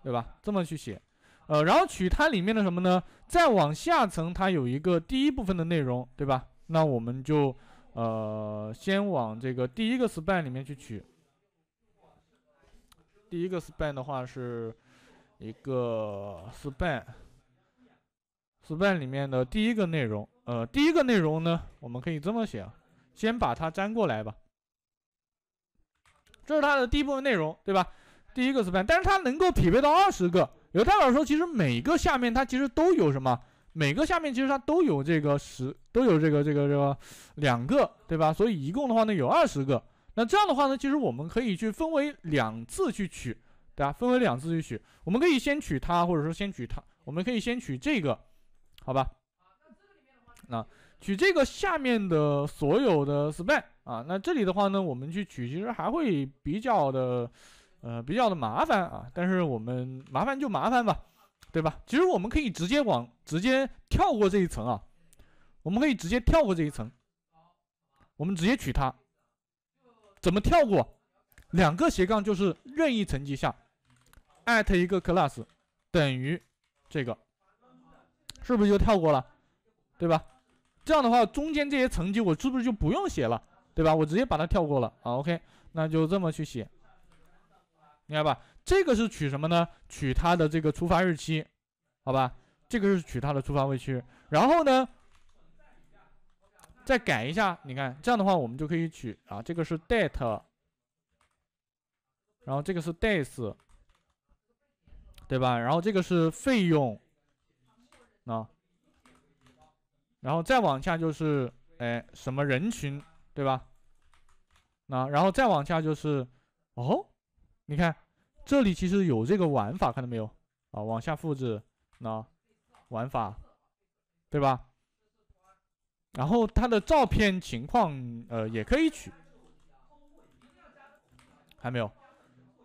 Speaker 1: 对吧？这么去写，呃，然后取它里面的什么呢？再往下层，它有一个第一部分的内容，对吧？那我们就。呃，先往这个第一个 span 里面去取。第一个 span 的话是一个 span，span 里面的第一个内容。呃，第一个内容呢，我们可以这么写，先把它粘过来吧。这是它的第一部分内容，对吧？第一个 span，但是它能够匹配到二十个。有大佬说，其实每个下面它其实都有什么？每个下面其实它都有这个十，都有这个这个这个两个，对吧？所以一共的话呢有二十个。那这样的话呢，其实我们可以去分为两次去取，对吧？分为两次去取，我们可以先取它，或者说先取它，我们可以先取这个，好吧？那取这个下面的所有的 span 啊，那这里的话呢，我们去取其实还会比较的，呃，比较的麻烦啊。但是我们麻烦就麻烦吧。对吧？其实我们可以直接往直接跳过这一层啊，我们可以直接跳过这一层，我们直接取它。怎么跳过？两个斜杠就是任意层级下，at 一个 class 等于这个，是不是就跳过了？对吧？这样的话，中间这些层级我是不是就不用写了？对吧？我直接把它跳过了。好，OK，那就这么去写，明白吧？这个是取什么呢？取它的这个出发日期，好吧？这个是取它的出发日期。然后呢，再改一下，你看，这样的话我们就可以取啊，这个是 date，然后这个是 days，对吧？然后这个是费用，啊，然后再往下就是，哎，什么人群，对吧？啊，然后再往下就是，哦，你看。这里其实有这个玩法，看到没有啊？往下复制，那玩法，对吧？然后它的照片情况，呃，也可以取，还没有，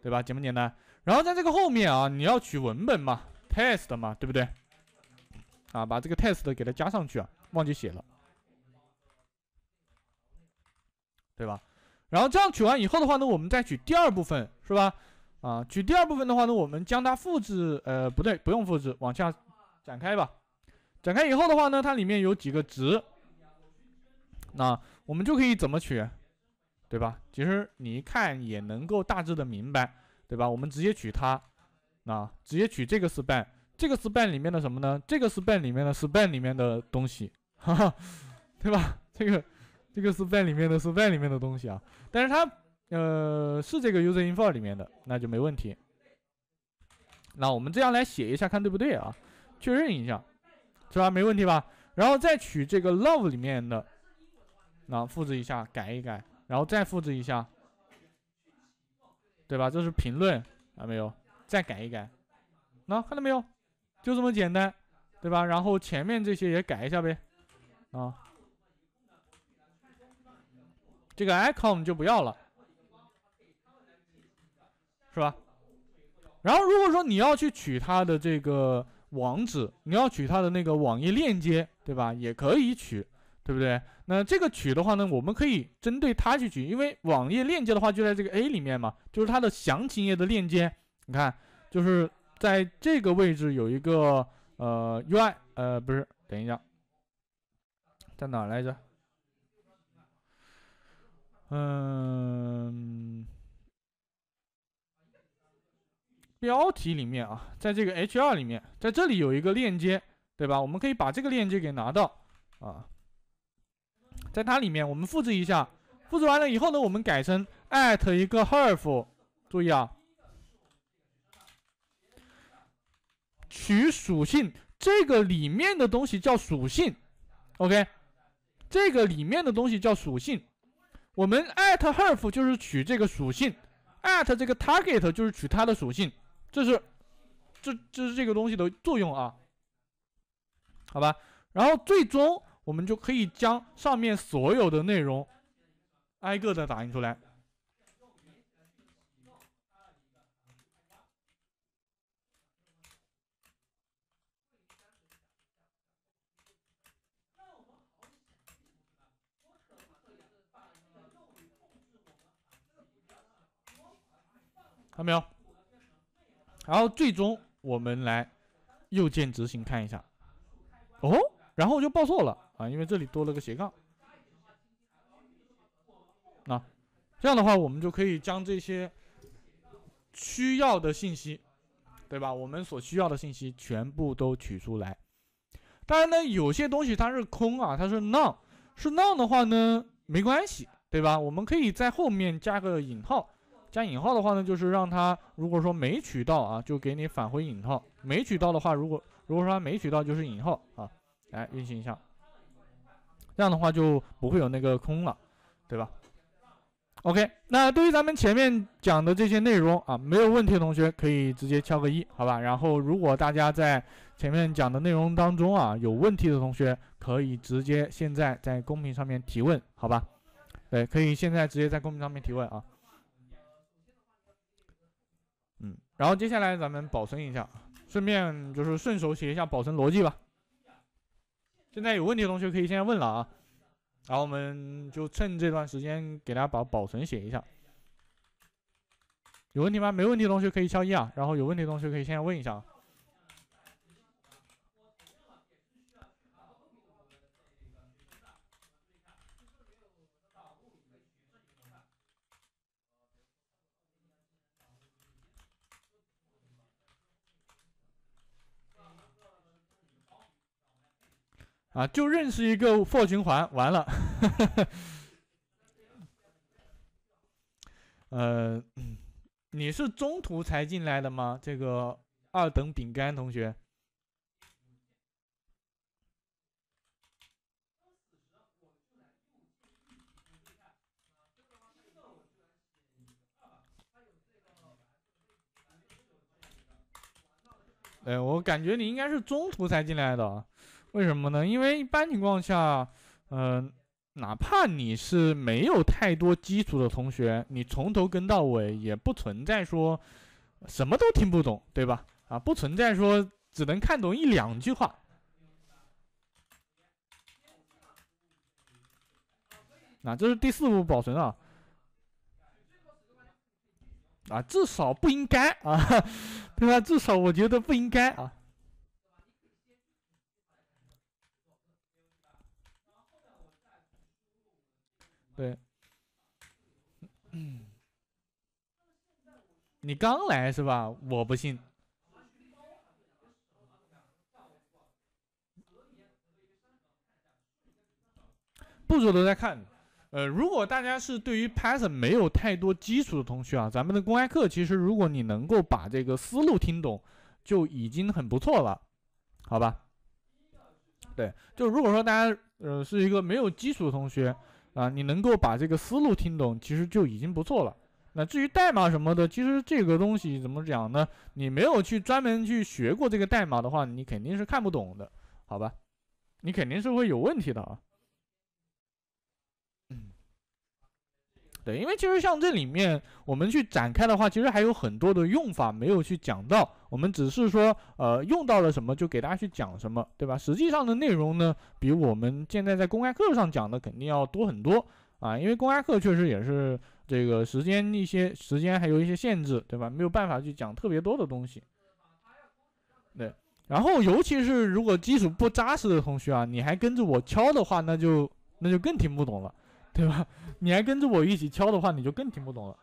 Speaker 1: 对吧？简不简单？然后在这个后面啊，你要取文本嘛，test 嘛，对不对？啊，把这个 test 给它加上去啊，忘记写了，对吧？然后这样取完以后的话呢，我们再取第二部分，是吧？啊，取第二部分的话呢，我们将它复制，呃，不对，不用复制，往下展开吧。展开以后的话呢，它里面有几个值，那我们就可以怎么取，对吧？其实你一看也能够大致的明白，对吧？我们直接取它，那直接取这个 span，这个 span 里面的什么呢？这个 span 里面的 span 里面的东西，哈哈，对吧？这个这个 span 里面的 span 里面的东西啊，但是它。呃，是这个 u s e n info 里面的，那就没问题。那我们这样来写一下，看对不对啊？确认一下，是吧？没问题吧？然后再取这个 love 里面的，那复制一下，改一改，然后再复制一下，对吧？这是评论啊，没有？再改一改，那看到没有？就这么简单，对吧？然后前面这些也改一下呗，啊，这个 icon 就不要了。是吧？然后如果说你要去取它的这个网址，你要取它的那个网页链接，对吧？也可以取，对不对？那这个取的话呢，我们可以针对它去取，因为网页链接的话就在这个 A 里面嘛，就是它的详情页的链接。你看，就是在这个位置有一个呃 UI，呃，不是，等一下，在哪来着？嗯。标题里面啊，在这个 H2 里面，在这里有一个链接，对吧？我们可以把这个链接给拿到啊，在它里面我们复制一下，复制完了以后呢，我们改成一个 h r l f 注意啊，取属性，这个里面的东西叫属性，OK，这个里面的东西叫属性，我们 h r l f 就是取这个属性，@这个 target 就是取它的属性。这是，这这是这个东西的作用啊，好吧。然后最终我们就可以将上面所有的内容挨个的打印出来，看到没有？然后最终我们来右键执行看一下，哦，然后就报错了啊，因为这里多了个斜杠。啊，这样的话我们就可以将这些需要的信息，对吧？我们所需要的信息全部都取出来。当然呢，有些东西它是空啊，它是 None，是 None 的话呢，没关系，对吧？我们可以在后面加个引号。加引号的话呢，就是让他如果说没取到啊，就给你返回引号；没取到的话，如果如果说他没取到，就是引号啊。来运行一下，这样的话就不会有那个空了，对吧？OK，那对于咱们前面讲的这些内容啊，没有问题的同学可以直接敲个一，好吧？然后如果大家在前面讲的内容当中啊有问题的同学，可以直接现在在公屏上面提问，好吧？对，可以现在直接在公屏上面提问啊。然后接下来咱们保存一下，顺便就是顺手写一下保存逻辑吧。现在有问题同学可以现在问了啊，然后我们就趁这段时间给大家把保存写一下。有问题吗？没问题同学可以敲一啊，然后有问题同学可以现在问一下。啊，就认识一个负循环，完了。呃，你是中途才进来的吗？这个二等饼干同学。哎，我感觉你应该是中途才进来的。为什么呢？因为一般情况下，嗯，哪怕你是没有太多基础的同学，你从头跟到尾也不存在说什么都听不懂，对吧？啊，不存在说只能看懂一两句话。那这是第四步保存啊，啊，至少不应该啊，对吧？至少我觉得不应该啊。对，嗯，你刚来是吧？我不信。步骤都在看，呃，如果大家是对于 Python 没有太多基础的同学啊，咱们的公开课其实，如果你能够把这个思路听懂，就已经很不错了，好吧？对，就如果说大家呃是一个没有基础的同学。啊，你能够把这个思路听懂，其实就已经不错了。那至于代码什么的，其实这个东西怎么讲呢？你没有去专门去学过这个代码的话，你肯定是看不懂的，好吧？你肯定是会有问题的啊。对，因为其实像这里面我们去展开的话，其实还有很多的用法没有去讲到，我们只是说，呃，用到了什么就给大家去讲什么，对吧？实际上的内容呢，比我们现在在公开课上讲的肯定要多很多啊，因为公开课确实也是这个时间一些时间还有一些限制，对吧？没有办法去讲特别多的东西。对，然后尤其是如果基础不扎实的同学啊，你还跟着我敲的话，那就那就更听不懂了。对吧？你还跟着我一起敲的话，你就更听不懂了。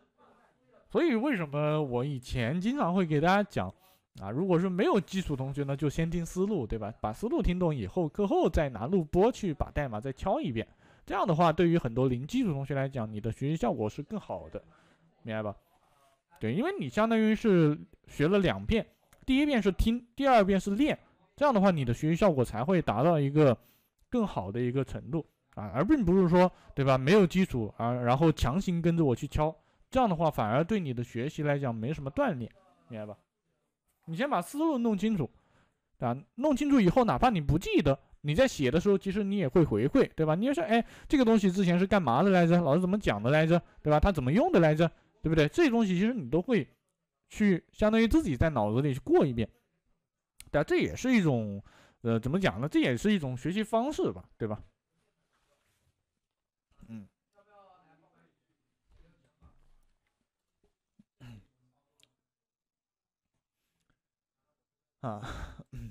Speaker 1: 所以为什么我以前经常会给大家讲啊？如果是没有基础同学呢，就先听思路，对吧？把思路听懂以后，课后再拿录播去把代码再敲一遍。这样的话，对于很多零基础同学来讲，你的学习效果是更好的，明白吧？对，因为你相当于是学了两遍，第一遍是听，第二遍是练。这样的话，你的学习效果才会达到一个更好的一个程度。啊，而并不是说，对吧？没有基础啊，然后强行跟着我去敲，这样的话反而对你的学习来讲没什么锻炼，明白吧？你先把思路弄清楚，啊，弄清楚以后，哪怕你不记得，你在写的时候，其实你也会回馈，对吧？你是哎，这个东西之前是干嘛的来着？老师怎么讲的来着？对吧？他怎么用的来着？对不对？这些东西其实你都会去，相当于自己在脑子里去过一遍，对吧？这也是一种，呃，怎么讲呢？这也是一种学习方式吧，对吧？啊，嗯，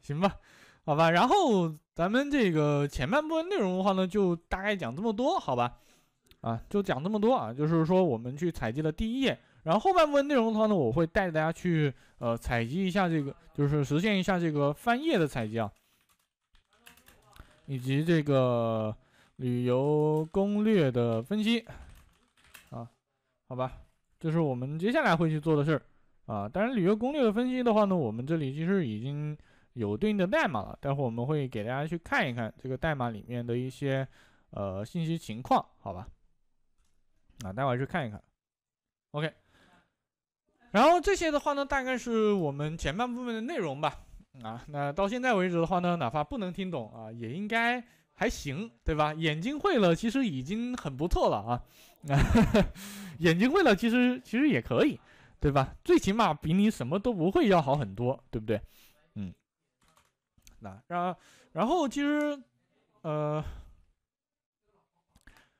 Speaker 1: 行吧，好吧，然后咱们这个前半部分内容的话呢，就大概讲这么多，好吧？啊，就讲这么多啊，就是说我们去采集了第一页，然后后半部分内容的话呢，我会带大家去呃采集一下这个，就是实现一下这个翻页的采集啊，以及这个旅游攻略的分析啊，好吧？这是我们接下来会去做的事儿。啊，当然旅游攻略的分析的话呢，我们这里其实已经有对应的代码了，待会我们会给大家去看一看这个代码里面的一些呃信息情况，好吧？啊，待会去看一看。OK，然后这些的话呢，大概是我们前半部分的内容吧。啊，那到现在为止的话呢，哪怕不能听懂啊，也应该还行，对吧？眼睛会了，其实已经很不错了啊。眼睛会了，其实其实也可以。对吧？最起码比你什么都不会要好很多，对不对？嗯，那然然后其实，呃，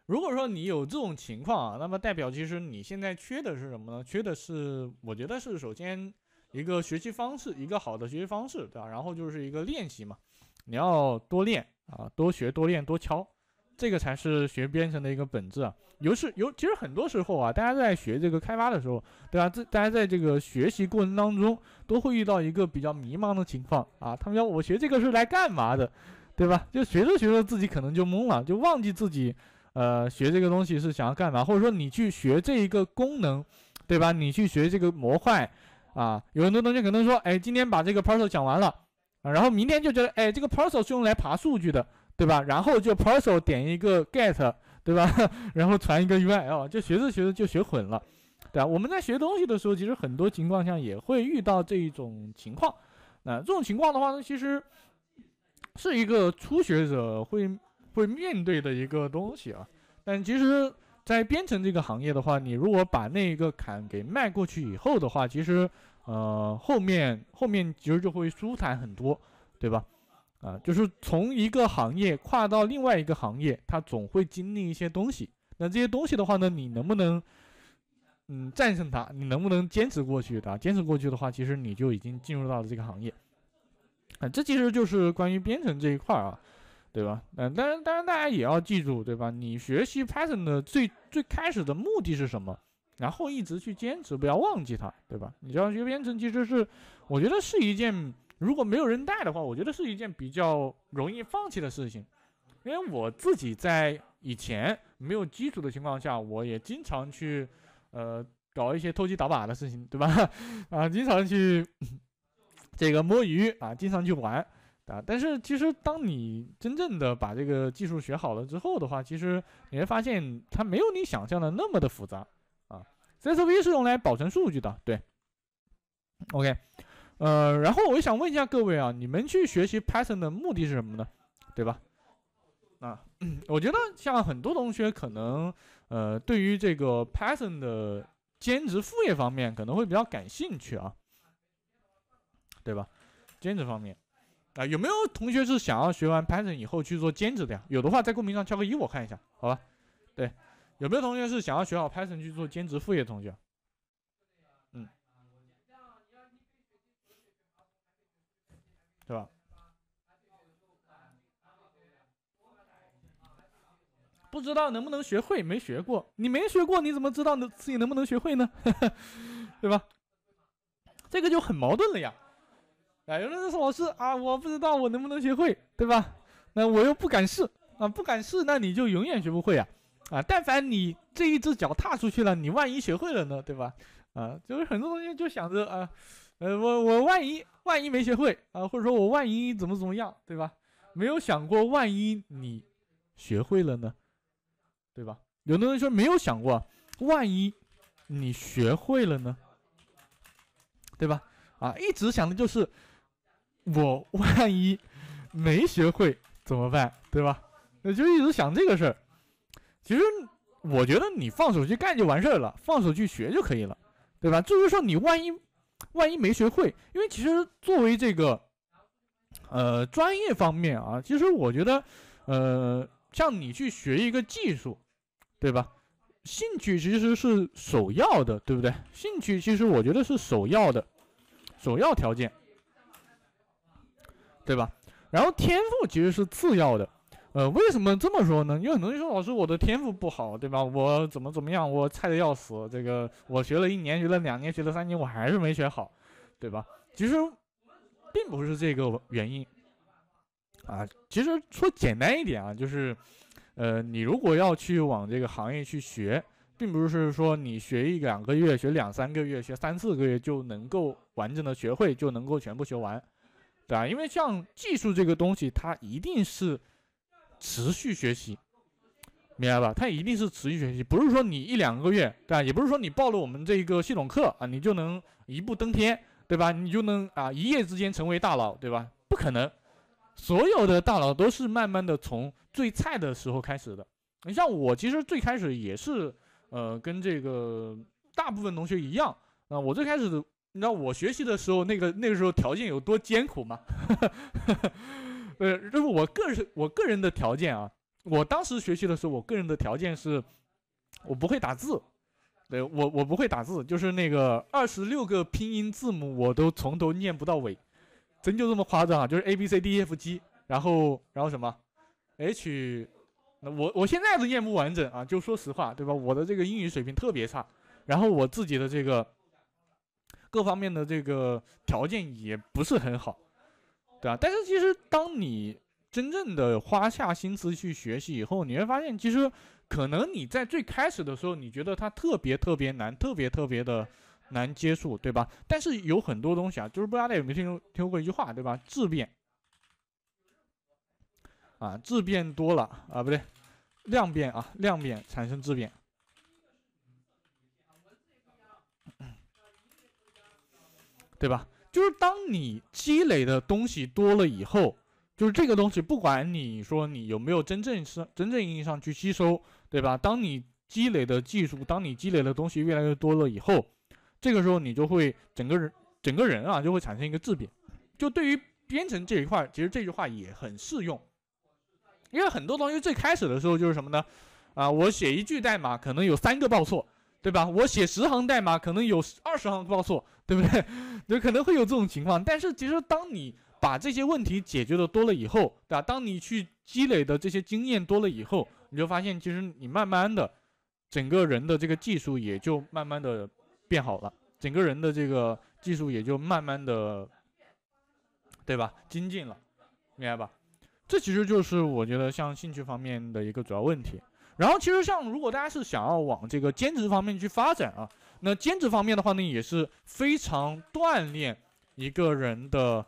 Speaker 1: 如果说你有这种情况，啊，那么代表其实你现在缺的是什么呢？缺的是，我觉得是首先一个学习方式，一个好的学习方式，对吧？然后就是一个练习嘛，你要多练啊，多学多练多敲。这个才是学编程的一个本质啊，尤是尤其实很多时候啊，大家在学这个开发的时候，对吧？这大家在这个学习过程当中，都会遇到一个比较迷茫的情况啊。他们要我学这个是来干嘛的，对吧？就学着学着自己可能就懵了，就忘记自己，呃，学这个东西是想要干嘛，或者说你去学这一个功能，对吧？你去学这个模块啊，有很多同学可能说，哎，今天把这个 parcel 讲完了啊，然后明天就觉得，哎，这个 parcel 是用来爬数据的。对吧？然后就 parcel 点一个 get，对吧？然后传一个 url，就学着学着就学混了，对吧？我们在学东西的时候，其实很多情况下也会遇到这一种情况。那这种情况的话呢，其实是一个初学者会会面对的一个东西啊。但其实，在编程这个行业的话，你如果把那一个坎给迈过去以后的话，其实呃后面后面其实就会舒坦很多，对吧？啊，就是从一个行业跨到另外一个行业，他总会经历一些东西。那这些东西的话呢，你能不能，嗯，战胜它？你能不能坚持过去？的坚持过去的话，其实你就已经进入到了这个行业。啊，这其实就是关于编程这一块啊，对吧？嗯，当然，当然大家也要记住，对吧？你学习 Python 的最最开始的目的是什么？然后一直去坚持，不要忘记它，对吧？你知道，学编程其实是，我觉得是一件。如果没有人带的话，我觉得是一件比较容易放弃的事情，因为我自己在以前没有基础的情况下，我也经常去，呃，搞一些偷鸡打把的事情，对吧？啊，经常去这个摸鱼啊，经常去玩啊。但是其实当你真正的把这个技术学好了之后的话，其实你会发现它没有你想象的那么的复杂啊。CSV 是用来保存数据的，对，OK。呃，然后我想问一下各位啊，你们去学习 Python 的目的是什么呢？对吧？啊，我觉得像很多同学可能，呃，对于这个 Python 的兼职副业方面可能会比较感兴趣啊，对吧？兼职方面，啊，有没有同学是想要学完 Python 以后去做兼职的呀？有的话在公屏上敲个一，我看一下，好吧？对，有没有同学是想要学好 Python 去做兼职副业的同学？是吧？不知道能不能学会，没学过。你没学过，你怎么知道能自己能不能学会呢？对吧？这个就很矛盾了呀。哎，有的人说老师啊，我不知道我能不能学会，对吧？那我又不敢试啊，不敢试，那你就永远学不会啊！啊，但凡你这一只脚踏出去了，你万一学会了呢，对吧？啊，就是很多东西就想着啊。呃，我我万一万一没学会啊，或者说我万一怎么怎么样，对吧？没有想过万一你学会了呢，对吧？有的人说没有想过万一你学会了呢，对吧？啊，一直想的就是我万一没学会怎么办，对吧？那就一直想这个事儿。其实我觉得你放手去干就完事儿了，放手去学就可以了，对吧？至于说你万一……万一没学会，因为其实作为这个，呃，专业方面啊，其实我觉得，呃，像你去学一个技术，对吧？兴趣其实是首要的，对不对？兴趣其实我觉得是首要的，首要条件，对吧？然后天赋其实是次要的。呃，为什么这么说呢？因为很多学说老师，我的天赋不好，对吧？我怎么怎么样，我菜的要死。这个我学了一年，学了两年，学了三年，我还是没学好，对吧？其实并不是这个原因啊。其实说简单一点啊，就是，呃，你如果要去往这个行业去学，并不是说你学一两个月，学两三个月，学三四个月就能够完整的学会，就能够全部学完，对吧？因为像技术这个东西，它一定是。持续学习，明白吧？它一定是持续学习，不是说你一两个月，对吧？也不是说你报了我们这个系统课啊，你就能一步登天，对吧？你就能啊，一夜之间成为大佬，对吧？不可能，所有的大佬都是慢慢的从最菜的时候开始的。你像我，其实最开始也是，呃，跟这个大部分同学一样。那我最开始，你知道我学习的时候，那个那个时候条件有多艰苦吗？呃，这就是我个人我个人的条件啊。我当时学习的时候，我个人的条件是，我不会打字。对我，我不会打字，就是那个二十六个拼音字母我都从头念不到尾，真就这么夸张啊！就是 A B C D E F G，然后然后什么 H，那我我现在都念不完整啊。就说实话，对吧？我的这个英语水平特别差，然后我自己的这个各方面的这个条件也不是很好。对啊，但是其实当你真正的花下心思去学习以后，你会发现，其实可能你在最开始的时候，你觉得它特别特别难，特别特别的难接触，对吧？但是有很多东西啊，就是不知道大家有没有听听过一句话，对吧？质变啊，质变多了啊，不对，量变啊，量变产生质变，对吧？就是当你积累的东西多了以后，就是这个东西，不管你说你有没有真正是真正意义上去吸收，对吧？当你积累的技术，当你积累的东西越来越多了以后，这个时候你就会整个人整个人啊就会产生一个质变。就对于编程这一块，其实这句话也很适用，因为很多东西最开始的时候就是什么呢？啊，我写一句代码可能有三个报错。对吧？我写十行代码，可能有二十行报错，对不对？就可能会有这种情况。但是，其实当你把这些问题解决的多了以后，对吧？当你去积累的这些经验多了以后，你就发现，其实你慢慢的，整个人的这个技术也就慢慢的变好了，整个人的这个技术也就慢慢的，对吧？精进了，明白吧？这其实就是我觉得像兴趣方面的一个主要问题。然后其实像如果大家是想要往这个兼职方面去发展啊，那兼职方面的话呢也是非常锻炼一个人的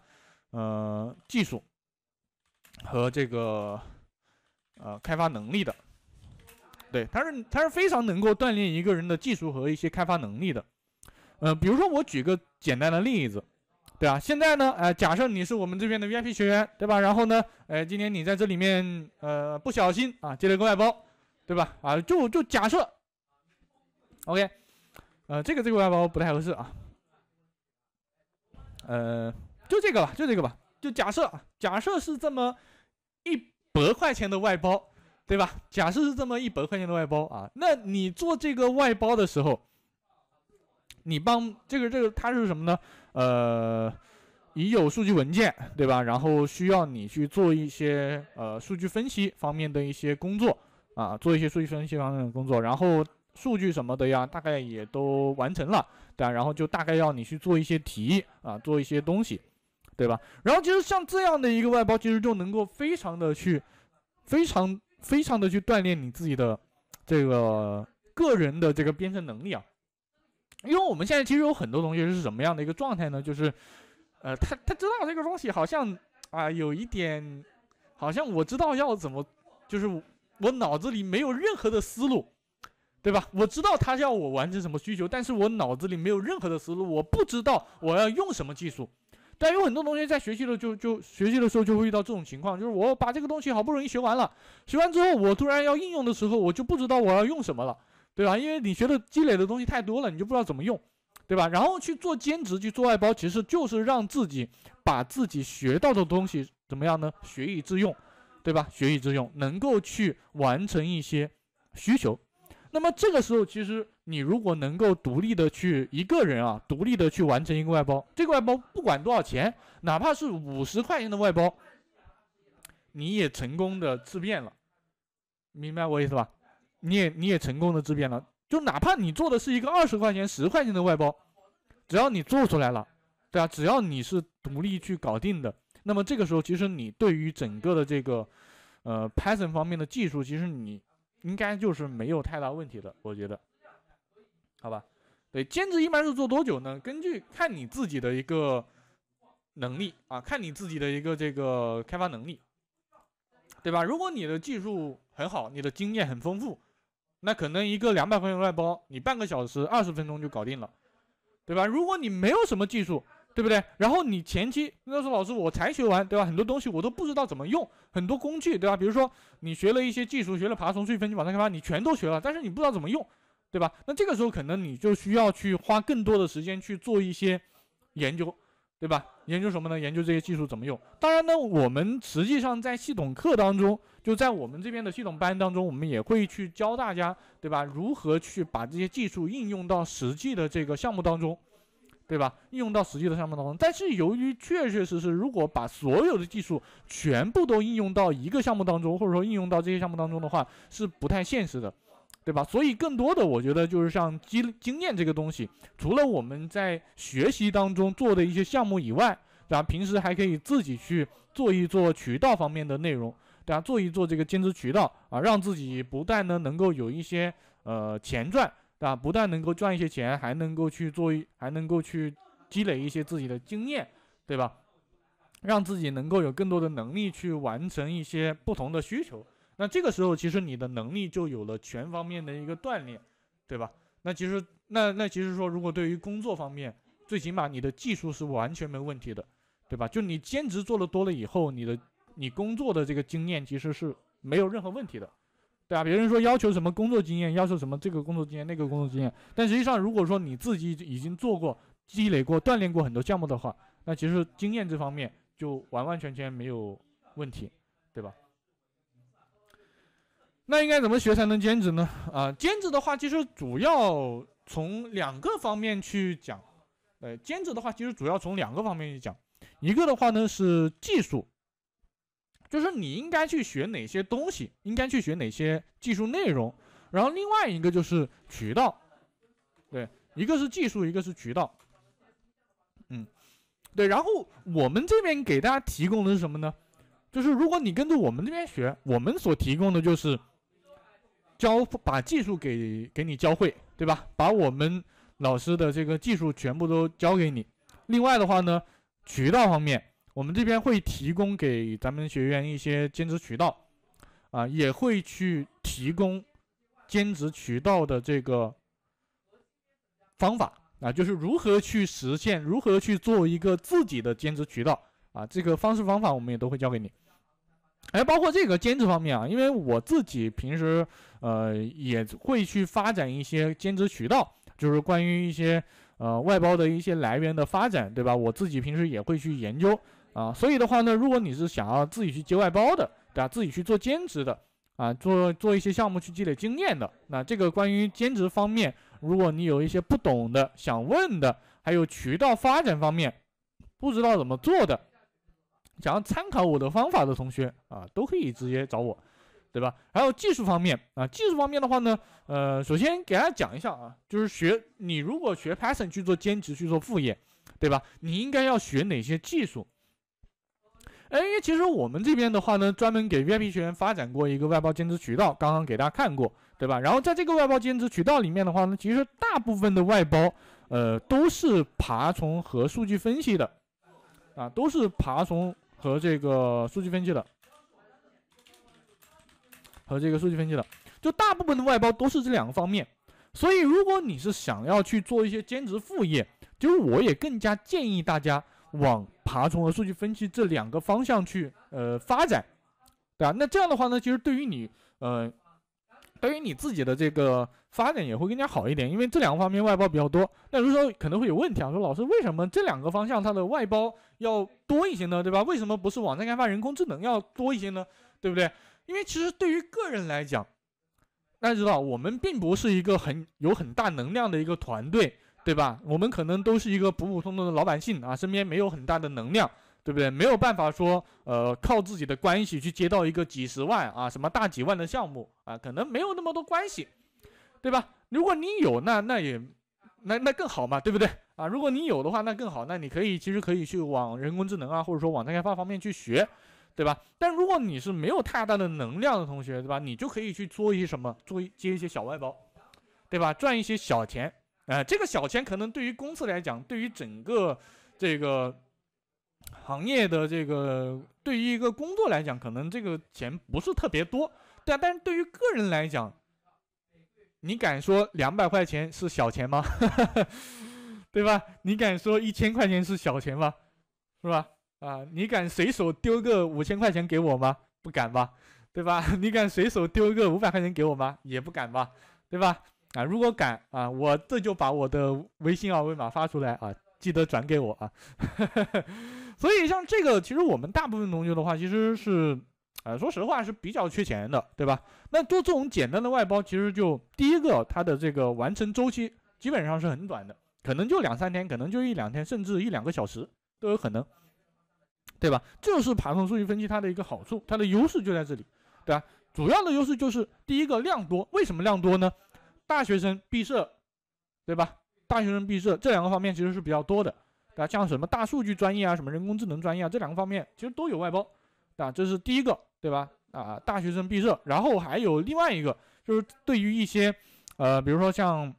Speaker 1: 呃技术和这个呃开发能力的。对，它是它是非常能够锻炼一个人的技术和一些开发能力的。嗯，比如说我举个简单的例子，对啊，现在呢，呃，假设你是我们这边的 VIP 学员，对吧？然后呢，呃，今天你在这里面呃不小心啊接了个外包。对吧？啊，就就假设，OK，呃，这个这个外包不太合适啊。呃，就这个吧，就这个吧。就假设，啊，假设是这么一百块钱的外包，对吧？假设是这么一百块钱的外包啊。那你做这个外包的时候，你帮这个这个它是什么呢？呃，已有数据文件，对吧？然后需要你去做一些呃数据分析方面的一些工作。啊，做一些数据分析方面的工作，然后数据什么的呀，大概也都完成了，对吧？然后就大概要你去做一些题啊，做一些东西，对吧？然后其实像这样的一个外包，其实就能够非常的去，非常非常的去锻炼你自己的这个个人的这个编程能力啊。因为我们现在其实有很多同学是什么样的一个状态呢？就是，呃，他他知道这个东西好像啊，有一点，好像我知道要怎么，就是。我脑子里没有任何的思路，对吧？我知道他要我完成什么需求，但是我脑子里没有任何的思路，我不知道我要用什么技术。但有很多同学在学习的就就学习的时候就会遇到这种情况，就是我把这个东西好不容易学完了，学完之后我突然要应用的时候，我就不知道我要用什么了，对吧？因为你学的积累的东西太多了，你就不知道怎么用，对吧？然后去做兼职，去做外包，其实就是让自己把自己学到的东西怎么样呢？学以致用。对吧？学以致用，能够去完成一些需求。那么这个时候，其实你如果能够独立的去一个人啊，独立的去完成一个外包，这个外包不管多少钱，哪怕是五十块钱的外包，你也成功的自变了，明白我意思吧？你也你也成功的自变了，就哪怕你做的是一个二十块钱、十块钱的外包，只要你做出来了，对啊，只要你是独立去搞定的。那么这个时候，其实你对于整个的这个，呃，Python 方面的技术，其实你应该就是没有太大问题的，我觉得，好吧？对，兼职一般是做多久呢？根据看你自己的一个能力啊，看你自己的一个这个开发能力，对吧？如果你的技术很好，你的经验很丰富，那可能一个两百块钱外包，你半个小时、二十分钟就搞定了，对吧？如果你没有什么技术，对不对？然后你前期那时候老师我才学完，对吧？很多东西我都不知道怎么用，很多工具，对吧？比如说你学了一些技术，学了爬虫、数据分析、网站开发，你全都学了，但是你不知道怎么用，对吧？那这个时候可能你就需要去花更多的时间去做一些研究，对吧？研究什么呢？研究这些技术怎么用。当然呢，我们实际上在系统课当中，就在我们这边的系统班当中，我们也会去教大家，对吧？如何去把这些技术应用到实际的这个项目当中。对吧？应用到实际的项目当中，但是由于确确实实，如果把所有的技术全部都应用到一个项目当中，或者说应用到这些项目当中的话，是不太现实的，对吧？所以更多的，我觉得就是像经经验这个东西，除了我们在学习当中做的一些项目以外，对吧？平时还可以自己去做一做渠道方面的内容，对吧？做一做这个兼职渠道啊，让自己不但呢能够有一些呃钱赚。对吧？不但能够赚一些钱，还能够去做，还能够去积累一些自己的经验，对吧？让自己能够有更多的能力去完成一些不同的需求。那这个时候，其实你的能力就有了全方面的一个锻炼，对吧？那其实，那那其实说，如果对于工作方面，最起码你的技术是完全没问题的，对吧？就你兼职做的多了以后，你的你工作的这个经验其实是没有任何问题的。对啊，别人说要求什么工作经验，要求什么这个工作经验那个工作经验，但实际上如果说你自己已经做过、积累过、锻炼过很多项目的话，那其实经验这方面就完完全全没有问题，对吧？那应该怎么学才能兼职呢？啊，兼职的话，其实主要从两个方面去讲。呃，兼职的话，其实主要从两个方面去讲，一个的话呢是技术。就是你应该去学哪些东西，应该去学哪些技术内容，然后另外一个就是渠道，对，一个是技术，一个是渠道，嗯，对，然后我们这边给大家提供的是什么呢？就是如果你跟着我们这边学，我们所提供的就是教把技术给给你教会，对吧？把我们老师的这个技术全部都教给你。另外的话呢，渠道方面。我们这边会提供给咱们学员一些兼职渠道，啊，也会去提供兼职渠道的这个方法啊，就是如何去实现，如何去做一个自己的兼职渠道啊，这个方式方法我们也都会教给你。哎，包括这个兼职方面啊，因为我自己平时呃也会去发展一些兼职渠道，就是关于一些呃外包的一些来源的发展，对吧？我自己平时也会去研究。啊，所以的话呢，如果你是想要自己去接外包的，对吧？自己去做兼职的，啊，做做一些项目去积累经验的，那这个关于兼职方面，如果你有一些不懂的想问的，还有渠道发展方面，不知道怎么做的，想要参考我的方法的同学啊，都可以直接找我，对吧？还有技术方面啊，技术方面的话呢，呃，首先给大家讲一下啊，就是学你如果学 Python 去做兼职去做副业，对吧？你应该要学哪些技术？哎，其实我们这边的话呢，专门给 VIP 学员发展过一个外包兼职渠道，刚刚给大家看过，对吧？然后在这个外包兼职渠道里面的话呢，其实大部分的外包，呃，都是爬虫和数据分析的，啊，都是爬虫和这个数据分析的，和这个数据分析的，就大部分的外包都是这两个方面。所以，如果你是想要去做一些兼职副业，就是我也更加建议大家。往爬虫和数据分析这两个方向去，呃，发展，对吧？那这样的话呢，其实对于你，呃，对于你自己的这个发展也会更加好一点，因为这两个方面外包比较多。那如果说可能会有问题啊，说老师为什么这两个方向它的外包要多一些呢？对吧？为什么不是网站开发、人工智能要多一些呢？对不对？因为其实对于个人来讲，大家知道我们并不是一个很有很大能量的一个团队。对吧？我们可能都是一个普普通通的老百姓啊，身边没有很大的能量，对不对？没有办法说，呃，靠自己的关系去接到一个几十万啊，什么大几万的项目啊，可能没有那么多关系，对吧？如果你有，那那也，那那更好嘛，对不对？啊，如果你有的话，那更好，那你可以其实可以去往人工智能啊，或者说网站开发方面去学，对吧？但如果你是没有太大的能量的同学，对吧？你就可以去做一些什么，做一接一些小外包，对吧？赚一些小钱。哎，这个小钱可能对于公司来讲，对于整个这个行业的这个，对于一个工作来讲，可能这个钱不是特别多，对但是对于个人来讲，你敢说两百块钱是小钱吗？对吧？你敢说一千块钱是小钱吗？是吧？啊，你敢随手丢个五千块钱给我吗？不敢吧？对吧？你敢随手丢个五百块钱给我吗？也不敢吧？对吧？啊，如果敢啊，我这就把我的微信二维码发出来啊，记得转给我啊。所以像这个，其实我们大部分同学的话，其实是，呃，说实话是比较缺钱的，对吧？那做这种简单的外包，其实就第一个，它的这个完成周期基本上是很短的，可能就两三天，可能就一两天，甚至一两个小时都有可能，对吧？就是爬虫数据分析它的一个好处，它的优势就在这里，对吧？主要的优势就是第一个量多，为什么量多呢？大学生毕设，对吧？大学生毕设这两个方面其实是比较多的，啊，像什么大数据专业啊，什么人工智能专业啊，这两个方面其实都有外包，啊，这是第一个，对吧？啊，大学生毕设，然后还有另外一个，就是对于一些，呃，比如说像，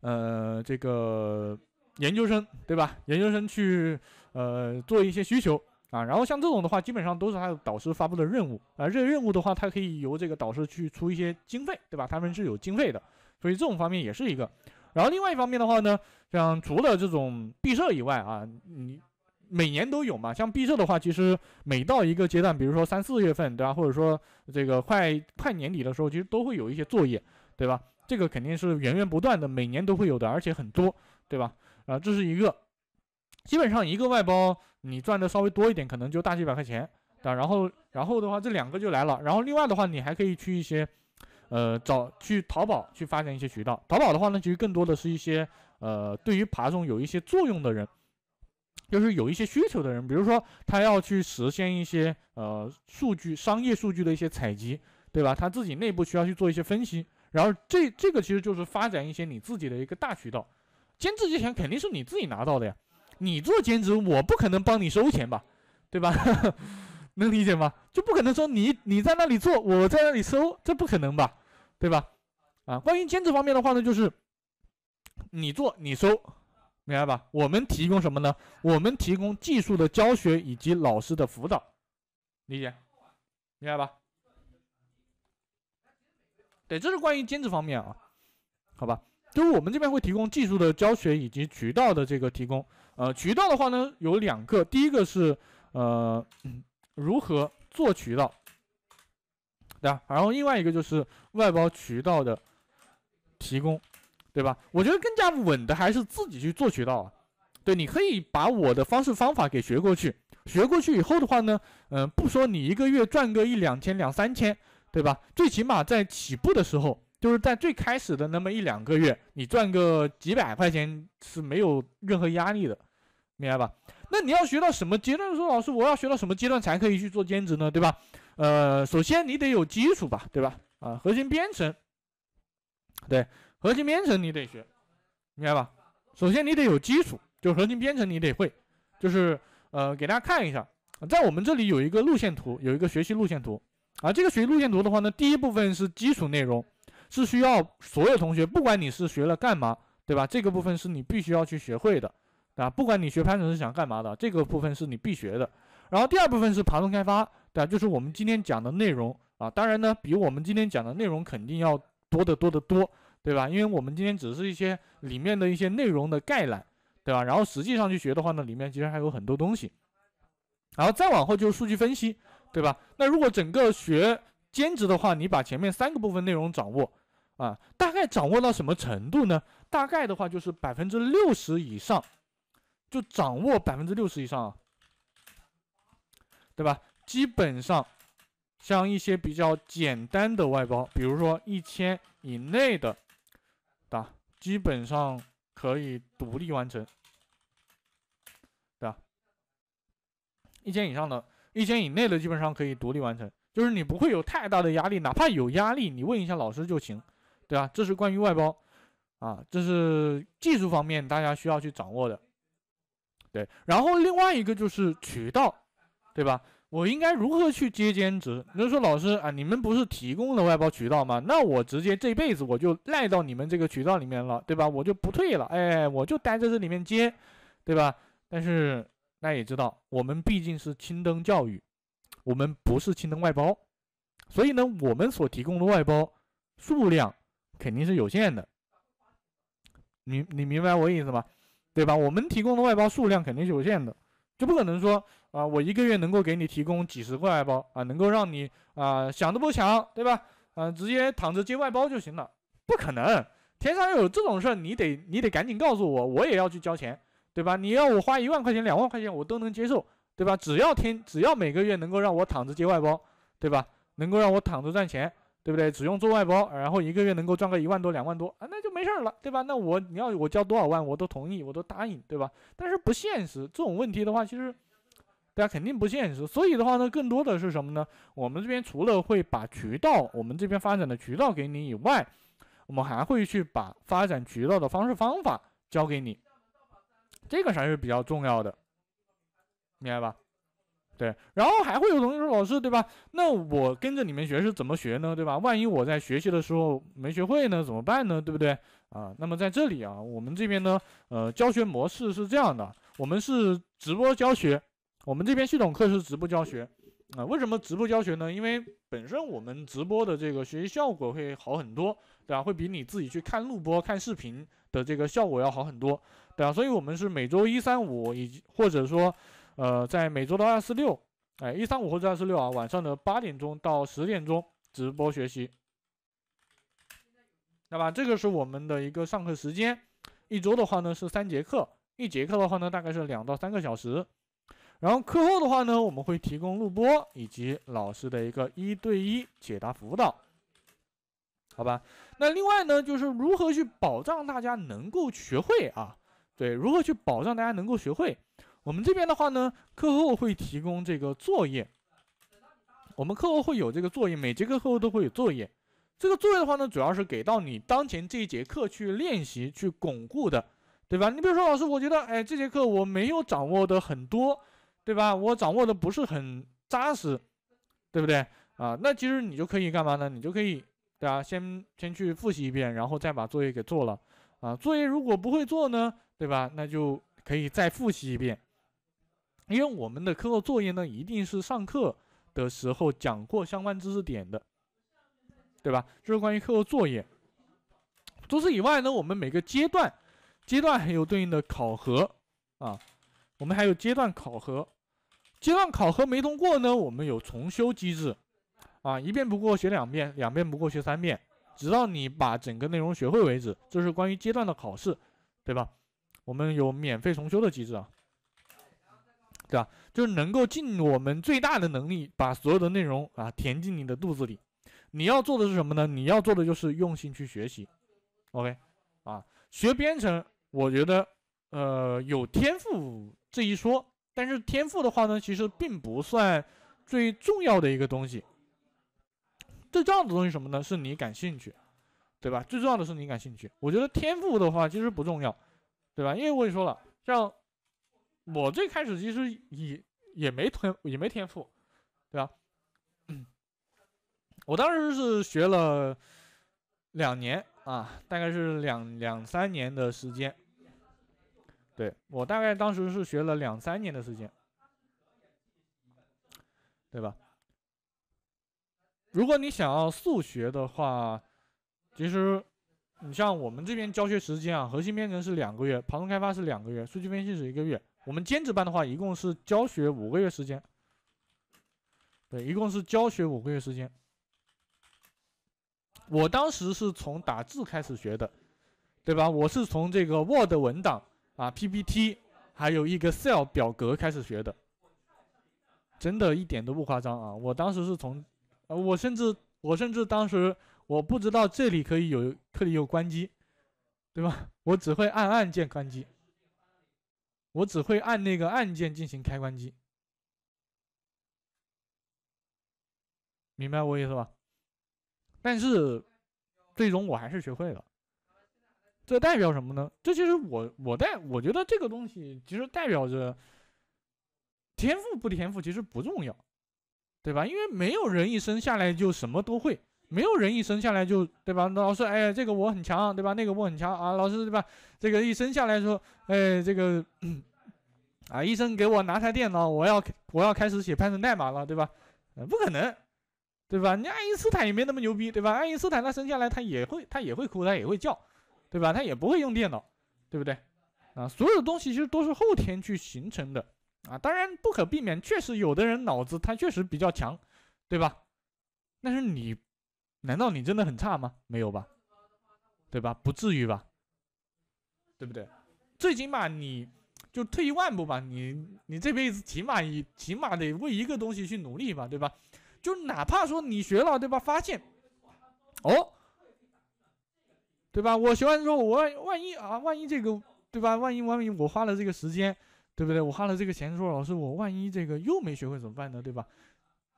Speaker 1: 呃，这个研究生，对吧？研究生去，呃，做一些需求。啊，然后像这种的话，基本上都是他的导师发布的任务啊。这个任务的话，他可以由这个导师去出一些经费，对吧？他们是有经费的，所以这种方面也是一个。然后另外一方面的话呢，像除了这种毕设以外啊，你每年都有嘛。像毕设的话，其实每到一个阶段，比如说三四月份，对吧？或者说这个快快年底的时候，其实都会有一些作业，对吧？这个肯定是源源不断的，每年都会有的，而且很多，对吧？啊，这是一个，基本上一个外包。你赚的稍微多一点，可能就大几百块钱，啊，然后，然后的话，这两个就来了。然后另外的话，你还可以去一些，呃，找去淘宝去发展一些渠道。淘宝的话呢，其实更多的是一些，呃，对于爬虫有一些作用的人，就是有一些需求的人，比如说他要去实现一些，呃，数据商业数据的一些采集，对吧？他自己内部需要去做一些分析。然后这这个其实就是发展一些你自己的一个大渠道，兼职的钱肯定是你自己拿到的呀。你做兼职，我不可能帮你收钱吧，对吧？能理解吗？就不可能说你你在那里做，我在那里收，这不可能吧，对吧？啊，关于兼职方面的话呢，就是你做你收，明白吧？我们提供什么呢？我们提供技术的教学以及老师的辅导，理解，明白吧？对，这是关于兼职方面啊，好吧，就是我们这边会提供技术的教学以及渠道的这个提供。呃，渠道的话呢有两个，第一个是，呃，如何做渠道，对吧？然后另外一个就是外包渠道的提供，对吧？我觉得更加稳的还是自己去做渠道啊。对，你可以把我的方式方法给学过去，学过去以后的话呢，嗯，不说你一个月赚个一两千、两三千，对吧？最起码在起步的时候，就是在最开始的那么一两个月，你赚个几百块钱是没有任何压力的。明白吧？那你要学到什么阶段的时候？老师，我要学到什么阶段才可以去做兼职呢？对吧？呃，首先你得有基础吧，对吧？啊，核心编程，对，核心编程你得学，明白吧？首先你得有基础，就核心编程你得会，就是呃，给大家看一下，在我们这里有一个路线图，有一个学习路线图啊。这个学习路线图的话呢，第一部分是基础内容，是需要所有同学，不管你是学了干嘛，对吧？这个部分是你必须要去学会的。啊，不管你学 Python 是想干嘛的，这个部分是你必学的。然后第二部分是爬虫开发，对吧？就是我们今天讲的内容啊。当然呢，比我们今天讲的内容肯定要多得多得多，对吧？因为我们今天只是一些里面的一些内容的概览，对吧？然后实际上去学的话呢，里面其实还有很多东西。然后再往后就是数据分析，对吧？那如果整个学兼职的话，你把前面三个部分内容掌握啊，大概掌握到什么程度呢？大概的话就是百分之六十以上。就掌握百分之六十以上，对吧？基本上，像一些比较简单的外包，比如说一千以内的，对吧？基本上可以独立完成，对吧？一千以上的一千以内的基本上可以独立完成，就是你不会有太大的压力。哪怕有压力，你问一下老师就行，对吧？这是关于外包，啊，这是技术方面大家需要去掌握的。对，然后另外一个就是渠道，对吧？我应该如何去接兼职？你说老师啊，你们不是提供了外包渠道吗？那我直接这辈子我就赖到你们这个渠道里面了，对吧？我就不退了，哎，我就待在这里面接，对吧？但是大家也知道，我们毕竟是青灯教育，我们不是青灯外包，所以呢，我们所提供的外包数量肯定是有限的。你你明白我意思吗？对吧？我们提供的外包数量肯定是有限的，就不可能说啊，我一个月能够给你提供几十个外包啊，能够让你啊想都不想，对吧？嗯，直接躺着接外包就行了，不可能。天上有这种事儿，你得你得赶紧告诉我，我也要去交钱，对吧？你要我花一万块钱、两万块钱，我都能接受，对吧？只要天，只要每个月能够让我躺着接外包，对吧？能够让我躺着赚钱。对不对？只用做外包，然后一个月能够赚个一万多、两万多啊，那就没事儿了，对吧？那我你要我交多少万，我都同意，我都答应，对吧？但是不现实，这种问题的话，其实大家肯定不现实。所以的话呢，更多的是什么呢？我们这边除了会把渠道，我们这边发展的渠道给你以外，我们还会去把发展渠道的方式方法教给你，这个才是比较重要的，明白吧？对，然后还会有同学说，老师，对吧？那我跟着你们学是怎么学呢？对吧？万一我在学习的时候没学会呢，怎么办呢？对不对啊？那么在这里啊，我们这边呢，呃，教学模式是这样的，我们是直播教学，我们这边系统课是直播教学啊。为什么直播教学呢？因为本身我们直播的这个学习效果会好很多，对吧？会比你自己去看录播、看视频的这个效果要好很多，对吧？所以我们是每周一、三、五以及或者说。呃，在每周的二四六，哎，一三五或者二四六啊，晚上的八点钟到十点钟直播学习，那么这个是我们的一个上课时间，一周的话呢是三节课，一节课的话呢大概是两到三个小时，然后课后的话呢我们会提供录播以及老师的一个一对一解答辅导，好吧？那另外呢就是如何去保障大家能够学会啊？对，如何去保障大家能够学会？我们这边的话呢，课后会提供这个作业。我们课后会有这个作业，每节课课后都会有作业。这个作业的话呢，主要是给到你当前这一节课去练习、去巩固的，对吧？你比如说，老师，我觉得，哎，这节课我没有掌握的很多，对吧？我掌握的不是很扎实，对不对啊？那其实你就可以干嘛呢？你就可以，对吧？先先去复习一遍，然后再把作业给做了。啊，作业如果不会做呢，对吧？那就可以再复习一遍。因为我们的课后作业呢，一定是上课的时候讲过相关知识点的，对吧？就是关于课后作业。除此以外呢，我们每个阶段，阶段还有对应的考核啊，我们还有阶段考核。阶段考核没通过呢，我们有重修机制啊，一遍不过学两遍，两遍不过学三遍，直到你把整个内容学会为止。这是关于阶段的考试，对吧？我们有免费重修的机制啊。对吧？就是能够尽我们最大的能力，把所有的内容啊填进你的肚子里。你要做的是什么呢？你要做的就是用心去学习。OK，啊，学编程，我觉得呃有天赋这一说，但是天赋的话呢，其实并不算最重要的一个东西。最重要的东西什么呢？是你感兴趣，对吧？最重要的是你感兴趣。我觉得天赋的话其实不重要，对吧？因为我也说了，像。我最开始其实也也没天也没天赋，对吧？我当时是学了两年啊，大概是两两三年的时间。对我大概当时是学了两三年的时间，对吧？如果你想要速学的话，其实你像我们这边教学时间啊，核心编程是两个月，旁虫开发是两个月，数据分析是一个月。我们兼职班的话，一共是教学五个月时间。对，一共是教学五个月时间。我当时是从打字开始学的，对吧？我是从这个 Word 文档啊、PPT，还有一个 Excel 表格开始学的。真的一点都不夸张啊！我当时是从，呃，我甚至我甚至当时我不知道这里可以有，这里有关机，对吧？我只会按按键关机。我只会按那个按键进行开关机，明白我意思吧？但是最终我还是学会了，这代表什么呢？这其实我我代我觉得这个东西其实代表着天赋不天赋其实不重要，对吧？因为没有人一生下来就什么都会。没有人一生下来就对吧？老师，哎这个我很强，对吧？那个我很强啊，老师对吧？这个一生下来说，哎，这个，啊，医生给我拿台电脑，我要我要开始写 Python 代码了，对吧？不可能，对吧？你爱因斯坦也没那么牛逼，对吧？爱因斯坦他生下来他也会他也会哭他也会叫，对吧？他也不会用电脑，对不对？啊，所有的东西其实都是后天去形成的啊，当然不可避免，确实有的人脑子他确实比较强，对吧？但是你。难道你真的很差吗？没有吧，对吧？不至于吧，对不对？最起码你就退一万步吧，你你这辈子起码你起码得为一个东西去努力吧，对吧？就哪怕说你学了，对吧？发现，哦，对吧？我学完之后，我万万一啊，万一这个，对吧？万一万一我花了这个时间，对不对？我花了这个钱，说老师，我万一这个又没学会怎么办呢？对吧？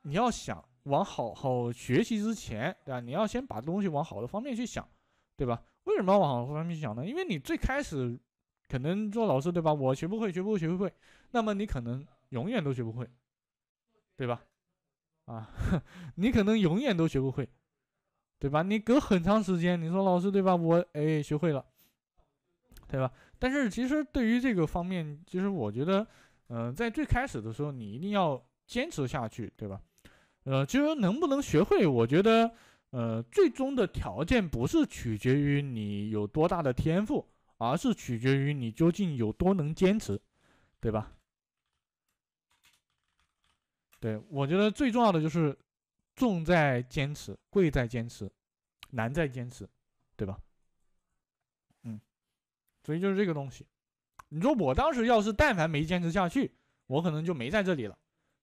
Speaker 1: 你要想往好好学习之前，对吧？你要先把东西往好的方面去想，对吧？为什么要往好的方面去想呢？因为你最开始可能做老师，对吧？我学不会，学不会，学不会，那么你可能永远都学不会，对吧？啊，你可能永远都学不会，对吧？你隔很长时间，你说老师，对吧？我哎，学会了，对吧？但是其实对于这个方面，其实我觉得，嗯，在最开始的时候，你一定要坚持下去，对吧？呃，其实能不能学会？我觉得，呃，最终的条件不是取决于你有多大的天赋，而是取决于你究竟有多能坚持，对吧？对我觉得最重要的就是重在坚持，贵在坚持，难在坚持，对吧？嗯，所以就是这个东西。你说我当时要是但凡没坚持下去，我可能就没在这里了。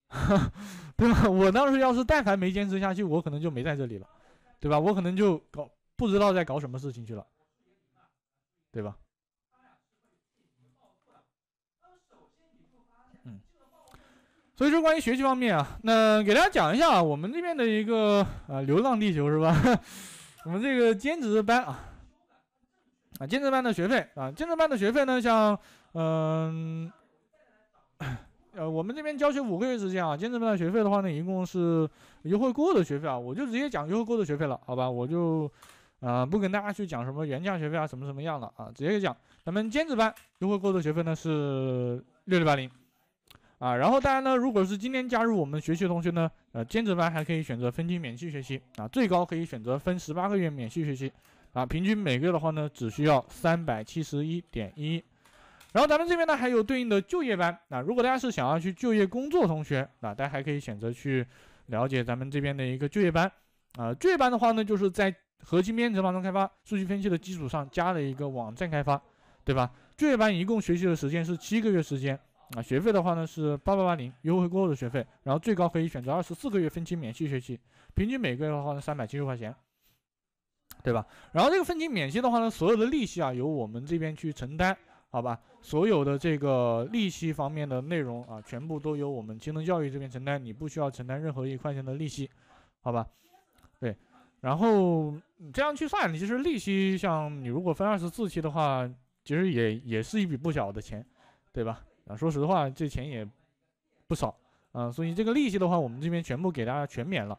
Speaker 1: 对吧？我当时要是但凡没坚持下去，我可能就没在这里了，对吧？我可能就搞不知道在搞什么事情去了，对吧？嗯，所以说关于学习方面啊，那给大家讲一下啊，我们这边的一个呃流浪地球是吧？我们这个兼职班啊，啊兼职班的学费啊，兼职班的学费呢，像嗯。呃，我们这边教学五个月时间啊，兼职班的学费的话呢，一共是优惠过的学费啊，我就直接讲优惠过的学费了，好吧，我就，啊，不跟大家去讲什么原价学费啊，什么什么样的啊，直接讲，咱们兼职班优惠过的学费呢是六六八零，啊，然后大家呢，如果是今天加入我们学习的同学呢，呃，兼职班还可以选择分期免息学习啊，最高可以选择分十八个月免息学习啊，平均每个月的话呢，只需要三百七十一点一。然后咱们这边呢还有对应的就业班啊，如果大家是想要去就业工作同学啊，大家还可以选择去了解咱们这边的一个就业班啊。就业班的话呢，就是在核心编程、软中开发、数据分析的基础上加了一个网站开发，对吧？就业班一共学习的时间是七个月时间啊，学费的话呢是八八八零，优惠过后的学费，然后最高可以选择二十四个月分期免息学习，平均每个月的话呢三百七十块钱，对吧？然后这个分期免息的话呢，所有的利息啊由我们这边去承担。好吧，所有的这个利息方面的内容啊，全部都由我们青藤教育这边承担，你不需要承担任何一块钱的利息，好吧？对，然后这样去算，你其实利息像你如果分二十四期的话，其实也也是一笔不小的钱，对吧？啊，说实话这钱也不少啊，所以这个利息的话，我们这边全部给大家全免了。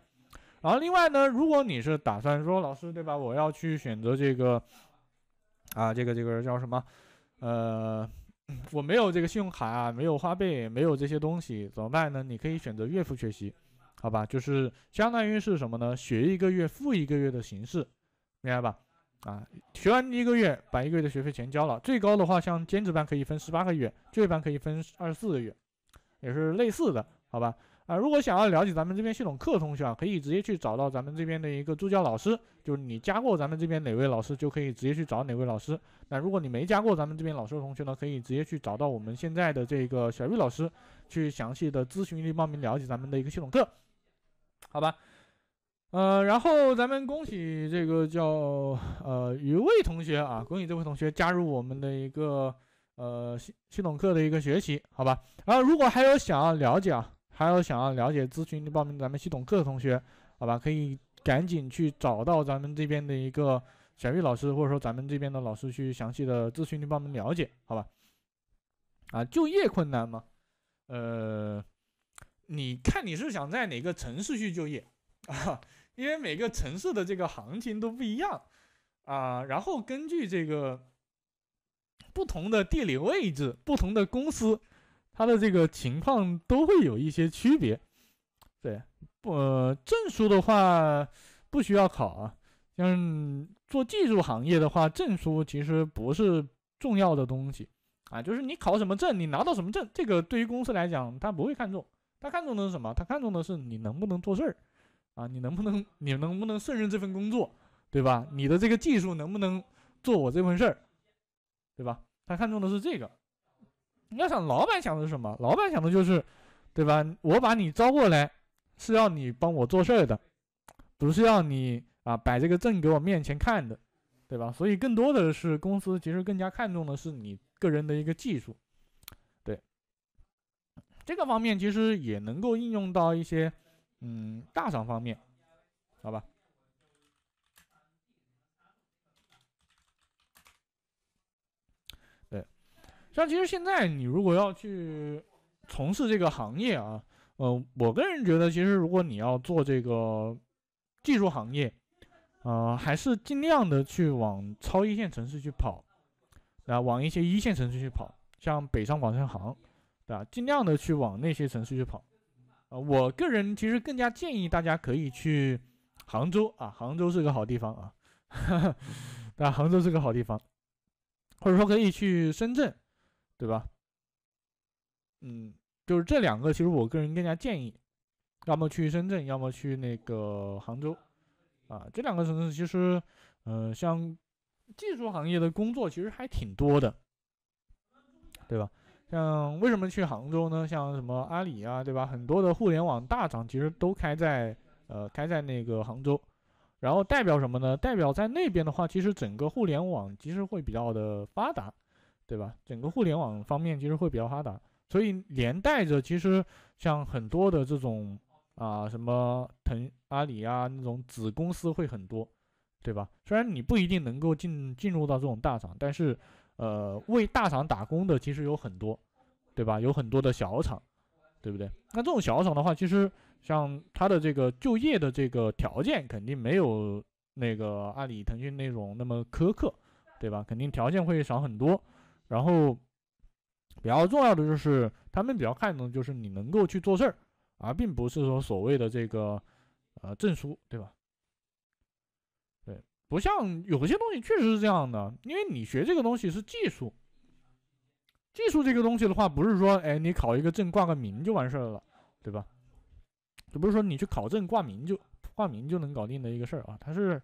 Speaker 1: 然后另外呢，如果你是打算说老师对吧，我要去选择这个啊，这个这个叫什么？呃，我没有这个信用卡啊，没有花呗，没有这些东西，怎么办呢？你可以选择月付学习，好吧，就是相当于是什么呢？学一个月付一个月的形式，明白吧？啊，学完一个月把一个月的学费全交了。最高的话，像兼职班可以分十八个月，就业班可以分二十四个月，也是类似的，好吧？啊，如果想要了解咱们这边系统课同学啊，可以直接去找到咱们这边的一个助教老师，就是你加过咱们这边哪位老师，就可以直接去找哪位老师。那如果你没加过咱们这边老师的同学呢，可以直接去找到我们现在的这个小瑞老师，去详细的咨询、报名、了解咱们的一个系统课，好吧？呃，然后咱们恭喜这个叫呃于伟同学啊，恭喜这位同学加入我们的一个呃系系统课的一个学习，好吧？然后如果还有想要了解啊。还有想要了解、咨询、报名咱们系统课的同学，好吧，可以赶紧去找到咱们这边的一个小玉老师，或者说咱们这边的老师去详细的咨询、去报名了解，好吧？啊，就业困难吗？呃，你看你是想在哪个城市去就业啊？因为每个城市的这个行情都不一样啊，然后根据这个不同的地理位置、不同的公司。他的这个情况都会有一些区别，对，不，证书的话不需要考啊。像做技术行业的话，证书其实不是重要的东西啊。就是你考什么证，你拿到什么证，这个对于公司来讲，他不会看重。他看重的是什么？他看重的是你能不能做事儿啊，你能不能，你能不能胜任这份工作，对吧？你的这个技术能不能做我这份事儿，对吧？他看重的是这个。你要想，老板想的是什么？老板想的就是，对吧？我把你招过来，是要你帮我做事儿的，不是要你啊摆这个阵给我面前看的，对吧？所以更多的是公司其实更加看重的是你个人的一个技术，对。这个方面其实也能够应用到一些嗯大厂方面，好吧？像其实现在你如果要去从事这个行业啊，呃，我个人觉得，其实如果你要做这个技术行业，呃，还是尽量的去往超一线城市去跑，啊，往一些一线城市去跑，像北上广深杭，对吧？尽量的去往那些城市去跑。呃，我个人其实更加建议大家可以去杭州啊，杭州是个好地方啊，哈 对吧？杭州是个好地方，或者说可以去深圳。对吧？嗯，就是这两个，其实我个人更加建议，要么去深圳，要么去那个杭州，啊，这两个城市其实，嗯，像技术行业的工作其实还挺多的，对吧？像为什么去杭州呢？像什么阿里啊，对吧？很多的互联网大厂其实都开在，呃，开在那个杭州，然后代表什么呢？代表在那边的话，其实整个互联网其实会比较的发达。对吧？整个互联网方面其实会比较发达，所以连带着其实像很多的这种啊什么腾阿里啊那种子公司会很多，对吧？虽然你不一定能够进进入到这种大厂，但是呃为大厂打工的其实有很多，对吧？有很多的小厂，对不对？那这种小厂的话，其实像它的这个就业的这个条件肯定没有那个阿里腾讯那种那么苛刻，对吧？肯定条件会少很多。然后比较重要的就是，他们比较看重就是你能够去做事儿，啊，并不是说所谓的这个呃证书，对吧？对，不像有些东西确实是这样的，因为你学这个东西是技术，技术这个东西的话，不是说哎你考一个证挂个名就完事儿了，对吧？就不是说你去考证挂名就挂名就能搞定的一个事儿啊，它是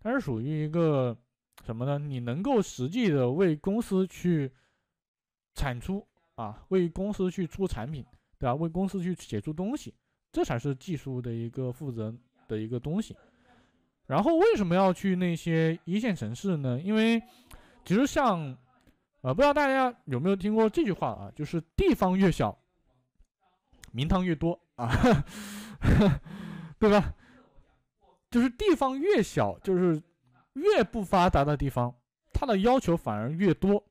Speaker 1: 它是属于一个。什么呢？你能够实际的为公司去产出啊，为公司去出产品，对吧？为公司去写出东西，这才是技术的一个负责的一个东西。然后为什么要去那些一线城市呢？因为其实像，呃，不知道大家有没有听过这句话啊，就是地方越小，名堂越多啊，对吧？就是地方越小，就是。越不发达的地方，他的要求反而越多。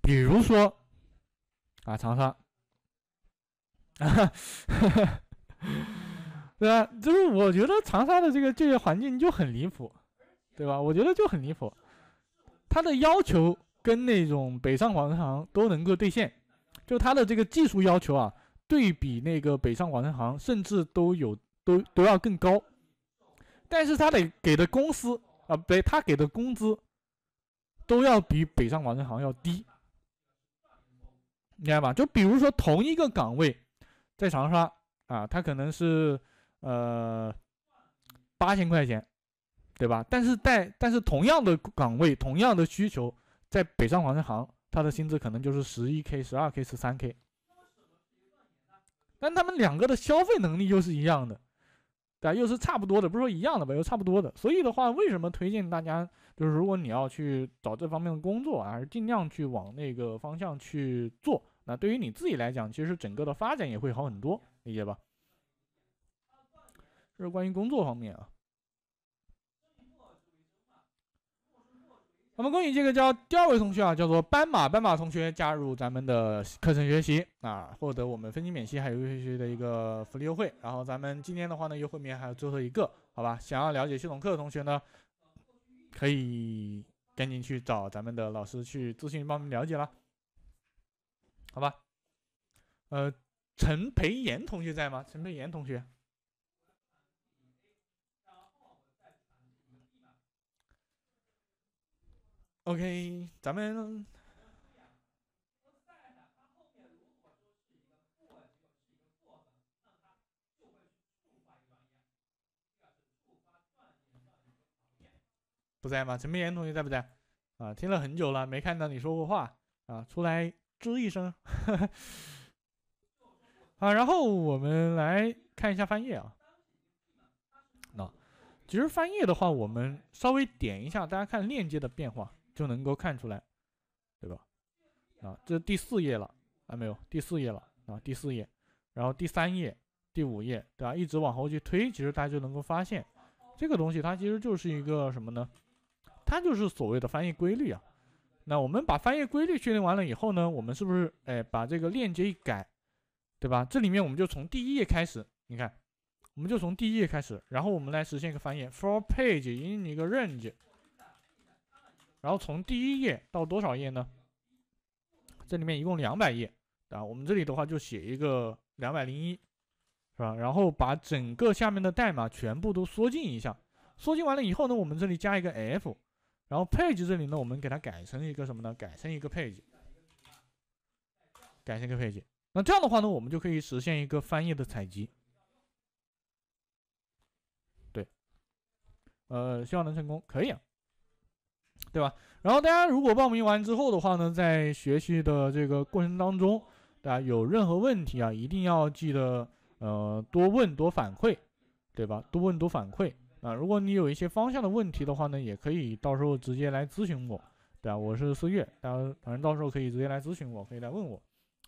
Speaker 1: 比如说，啊，长沙，对吧？就是我觉得长沙的这个就业环境就很离谱，对吧？我觉得就很离谱。他的要求跟那种北上广深行都能够兑现，就他的这个技术要求啊，对比那个北上广深行，甚至都有都都要更高。但是他得给的公司啊，不对，他给的工资都要比北上广深行要低，你明白吧？就比如说同一个岗位，在长沙啊，他可能是呃八千块钱，对吧？但是在但是同样的岗位，同样的需求，在北上广深行，他的薪资可能就是十一 k、十二 k、十三 k，但他们两个的消费能力又是一样的。对，又是差不多的，不是说一样的吧，又差不多的。所以的话，为什么推荐大家，就是如果你要去找这方面的工作啊，还是尽量去往那个方向去做。那对于你自己来讲，其实整个的发展也会好很多，理解吧？这是关于工作方面啊。我们恭喜这个叫第二位同学啊，叫做斑马斑马同学加入咱们的课程学习啊，获得我们分期免息还有优惠的一个福利优惠。然后咱们今天的话呢，优惠面还有最后一个，好吧？想要了解系统课的同学呢，可以赶紧去找咱们的老师去咨询，帮们了解了，好吧？呃，陈培岩同学在吗？陈培岩同学？OK，咱们不在吗？陈明言同学在不在？啊，听了很久了，没看到你说过话啊，出来吱一声。啊，然后我们来看一下翻页啊。那其实翻页的话，我们稍微点一下，大家看链接的变化。就能够看出来，对吧？啊，这第四页了，啊，没有第四页了啊，第四页，然后第三页、第五页，对吧？一直往后去推，其实大家就能够发现，这个东西它其实就是一个什么呢？它就是所谓的翻译规律啊。那我们把翻译规律训练完了以后呢，我们是不是哎把这个链接一改，对吧？这里面我们就从第一页开始，你看，我们就从第一页开始，然后我们来实现一个翻译，for page in 一个 range。然后从第一页到多少页呢？这里面一共两百页啊，我们这里的话就写一个两百零一，是吧？然后把整个下面的代码全部都缩进一下，缩进完了以后呢，我们这里加一个 f，然后 page 这里呢，我们给它改成一个什么呢？改成一个 page，改成一个 page。那这样的话呢，我们就可以实现一个翻页的采集。对，呃，希望能成功，可以。对吧？然后大家如果报名完之后的话呢，在学习的这个过程当中，大家有任何问题啊，一定要记得呃多问多反馈，对吧？多问多反馈啊。如果你有一些方向的问题的话呢，也可以到时候直接来咨询我，对吧？我是思月，大家反正到时候可以直接来咨询我，可以来问我。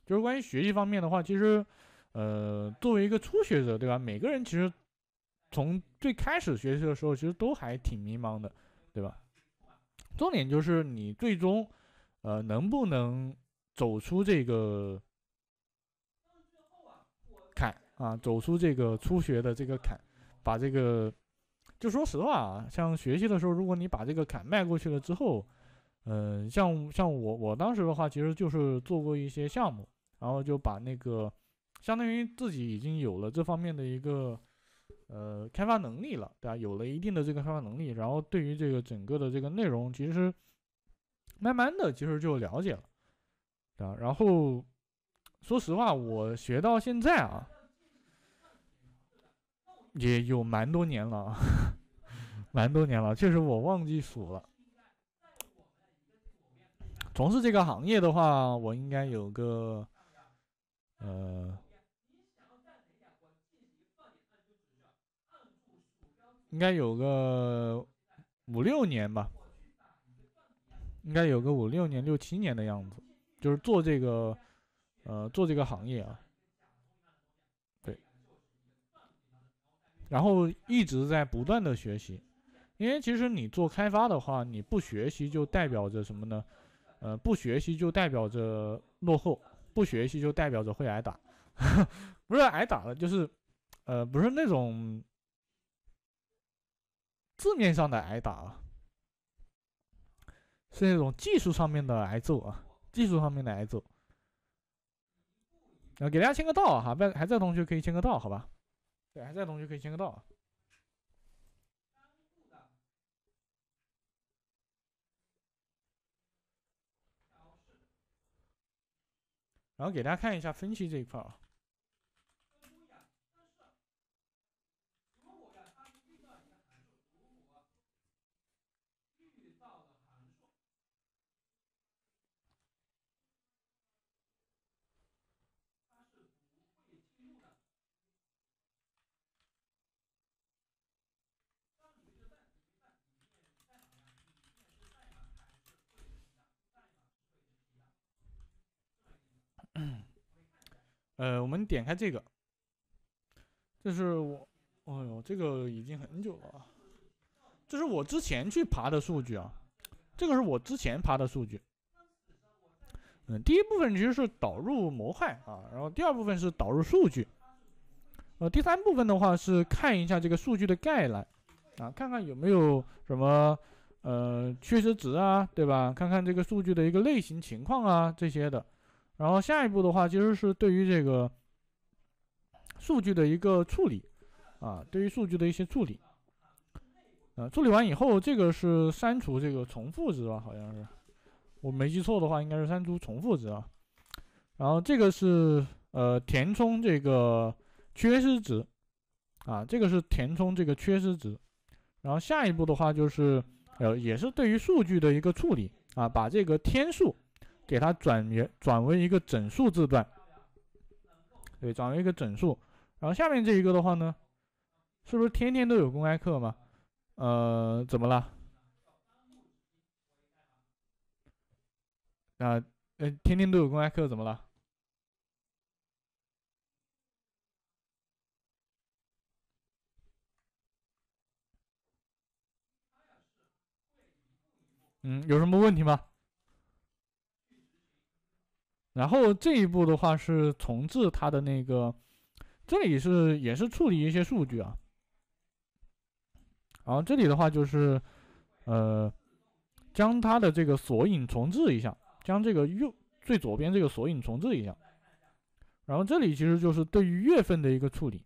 Speaker 1: 就是关于学习方面的话，其实呃，作为一个初学者，对吧？每个人其实从最开始学习的时候，其实都还挺迷茫的，对吧？重点就是你最终，呃，能不能走出这个坎啊？走出这个初学的这个坎，把这个，就说实话啊，像学习的时候，如果你把这个坎迈过去了之后，嗯，像像我我当时的话，其实就是做过一些项目，然后就把那个相当于自己已经有了这方面的一个。呃，开发能力了，对吧？有了一定的这个开发能力，然后对于这个整个的这个内容，其实慢慢的，其实就了解了，对吧？然后说实话，我学到现在啊，也有蛮多年了，蛮多年了，确实我忘记数了。从事这个行业的话，我应该有个，呃。应该有个五六年吧，应该有个五六年、六七年的样子，就是做这个，呃，做这个行业啊，对。然后一直在不断的学习，因为其实你做开发的话，你不学习就代表着什么呢？呃，不学习就代表着落后，不学习就代表着会挨打，不是挨打的，就是，呃，不是那种。字面上的挨打啊，是那种技术上面的挨揍啊，技术上面的挨揍。啊，给大家签个到哈，还还在同学可以签个到，好吧？对，还在同学可以签个到。然后给大家看一下分析这一块啊。呃，我们点开这个，这是我，哎呦，这个已经很久了啊，这是我之前去爬的数据啊，这个是我之前爬的数据。嗯，第一部分其实是导入模块啊，然后第二部分是导入数据，呃，第三部分的话是看一下这个数据的概览啊，看看有没有什么呃缺失值啊，对吧？看看这个数据的一个类型情况啊，这些的。然后下一步的话，其实是对于这个数据的一个处理，啊，对于数据的一些处理，啊，处理完以后，这个是删除这个重复值吧？好像是，我没记错的话，应该是删除重复值啊。然后这个是呃，填充这个缺失值，啊，这个是填充这个缺失值。然后下一步的话，就是呃，也是对于数据的一个处理啊，把这个天数。给它转为转为一个整数字段，对，转为一个整数。然后下面这一个的话呢，是不是天天都有公开课吗？呃，怎么了？啊，呃，天天都有公开课，怎么了？嗯，有什么问题吗？然后这一步的话是重置它的那个，这里是也是处理一些数据啊。然后这里的话就是，呃，将它的这个索引重置一下，将这个右最左边这个索引重置一下。然后这里其实就是对于月份的一个处理，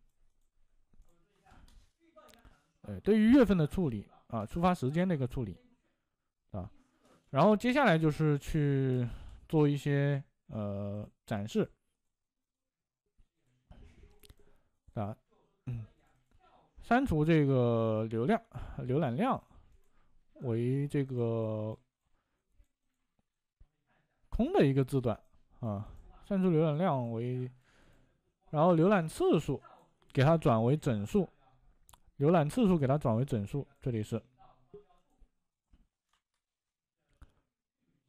Speaker 1: 哎，对于月份的处理啊，出发时间的一个处理啊。然后接下来就是去做一些。呃，展示啊，嗯，删除这个流量浏览量为这个空的一个字段啊，删除浏览量为，然后浏览次数给它转为整数，浏览次数给它转为整数，这里是。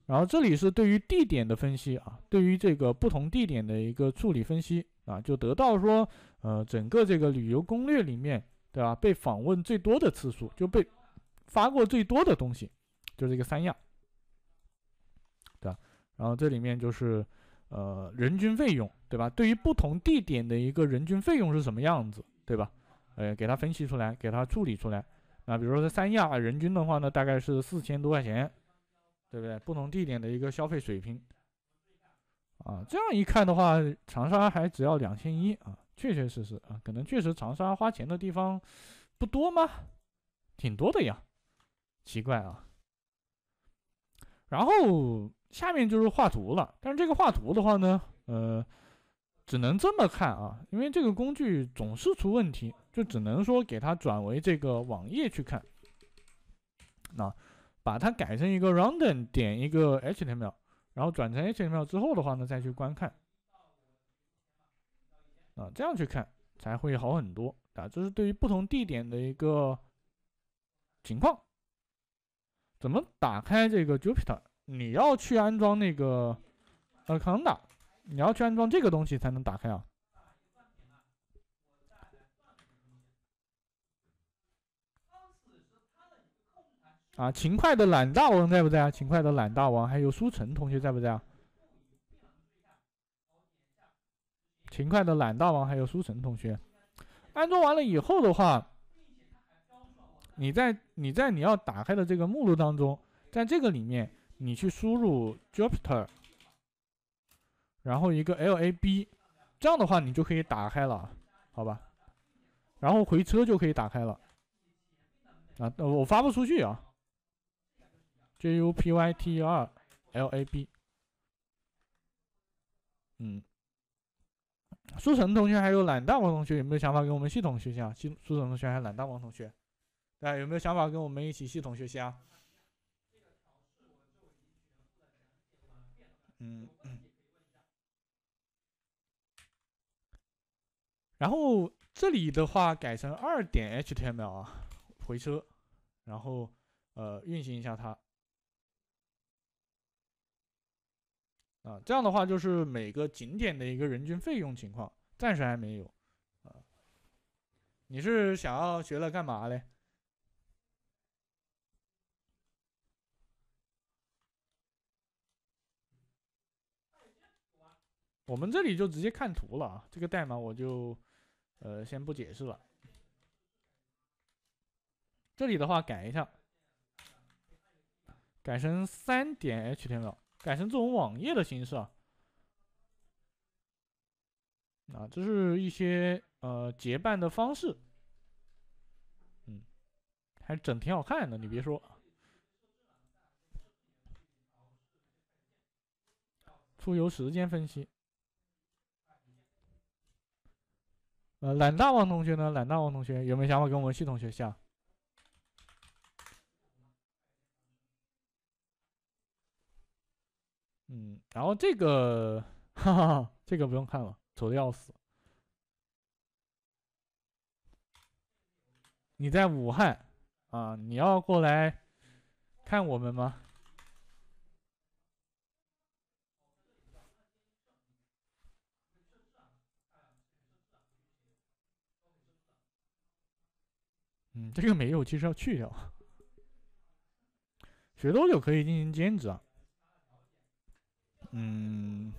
Speaker 1: 然后这里是对于地点的分析啊，对于这个不同地点的一个处理分析啊，就得到说，呃，整个这个旅游攻略里面，对吧？被访问最多的次数就被发过最多的东西，就是这个三亚，对吧？然后这里面就是，呃，人均费用，对吧？对于不同地点的一个人均费用是什么样子，对吧？呃，给它分析出来，给它处理出来。啊，比如说在三亚，人均的话呢，大概是四千多块钱。对不对？不同地点的一个消费水平，啊，这样一看的话，长沙还只要两千一啊，确确实实啊，可能确实长沙花钱的地方不多吗？挺多的呀，奇怪啊。然后下面就是画图了，但是这个画图的话呢，呃，只能这么看啊，因为这个工具总是出问题，就只能说给它转为这个网页去看，那。把它改成一个 random，点一个 h t m l 然后转成 h t m l 之后的话呢，再去观看，啊，这样去看才会好很多啊。这是对于不同地点的一个情况。怎么打开这个 Jupyter？你要去安装那个 a a c o n d a 你要去安装这个东西才能打开啊。啊，勤快的懒大王在不在啊？勤快的懒大王，还有苏晨同学在不在啊？勤快的懒大王，还有苏晨同学，安装完了以后的话，你在你在你要打开的这个目录当中，在这个里面你去输入 j u p i t e r 然后一个 Lab，这样的话你就可以打开了，好吧？然后回车就可以打开了。啊，我发不出去啊。J U P Y T E R L A B，嗯，苏晨同学还有懒大王同学有没有想法跟我们系统学习啊？系苏晨同学还有懒大王同学，家有没有想法跟我们一起系统学习啊？嗯嗯。然后这里的话改成二点 html 啊，回车，然后呃运行一下它。啊，这样的话就是每个景点的一个人均费用情况，暂时还没有。啊，你是想要学了干嘛嘞？我们这里就直接看图了啊，这个代码我就呃先不解释了。这里的话改一下，改成三点 html。改成这种网页的形式啊，啊，这是一些呃结伴的方式，嗯，还整挺好看的，你别说。出游时间分析，呃，懒大王同学呢？懒大王同学有没有想法跟我们系统学下？嗯，然后这个，哈哈，这个不用看了，丑的要死。你在武汉啊？你要过来看我们吗？嗯，这个没有，其实要去掉。学多久可以进行兼职啊？嗯，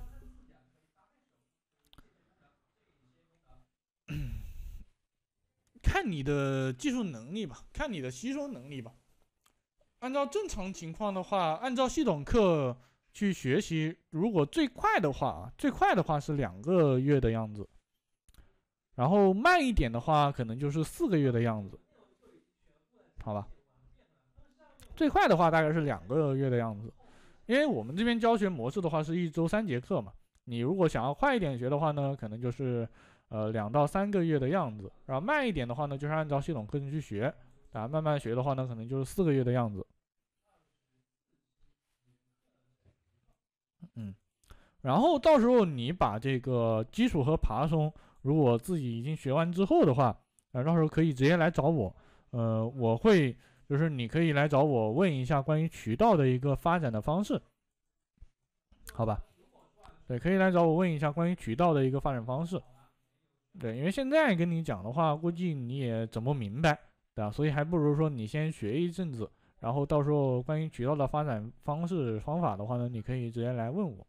Speaker 1: 看你的技术能力吧，看你的吸收能力吧。按照正常情况的话，按照系统课去学习，如果最快的话啊，最快的话是两个月的样子。然后慢一点的话，可能就是四个月的样子，好吧？最快的话大概是两个月的样子。因为我们这边教学模式的话，是一周三节课嘛。你如果想要快一点学的话呢，可能就是，呃，两到三个月的样子。然后慢一点的话呢，就是按照系统课程去学，啊，慢慢学的话呢，可能就是四个月的样子。嗯，然后到时候你把这个基础和爬虫，如果自己已经学完之后的话，啊，到时候可以直接来找我，呃，我会。就是你可以来找我问一下关于渠道的一个发展的方式，好吧？对，可以来找我问一下关于渠道的一个发展方式。对，因为现在跟你讲的话，估计你也整不明白，对吧？所以还不如说你先学一阵子，然后到时候关于渠道的发展方式方法的话呢，你可以直接来问我。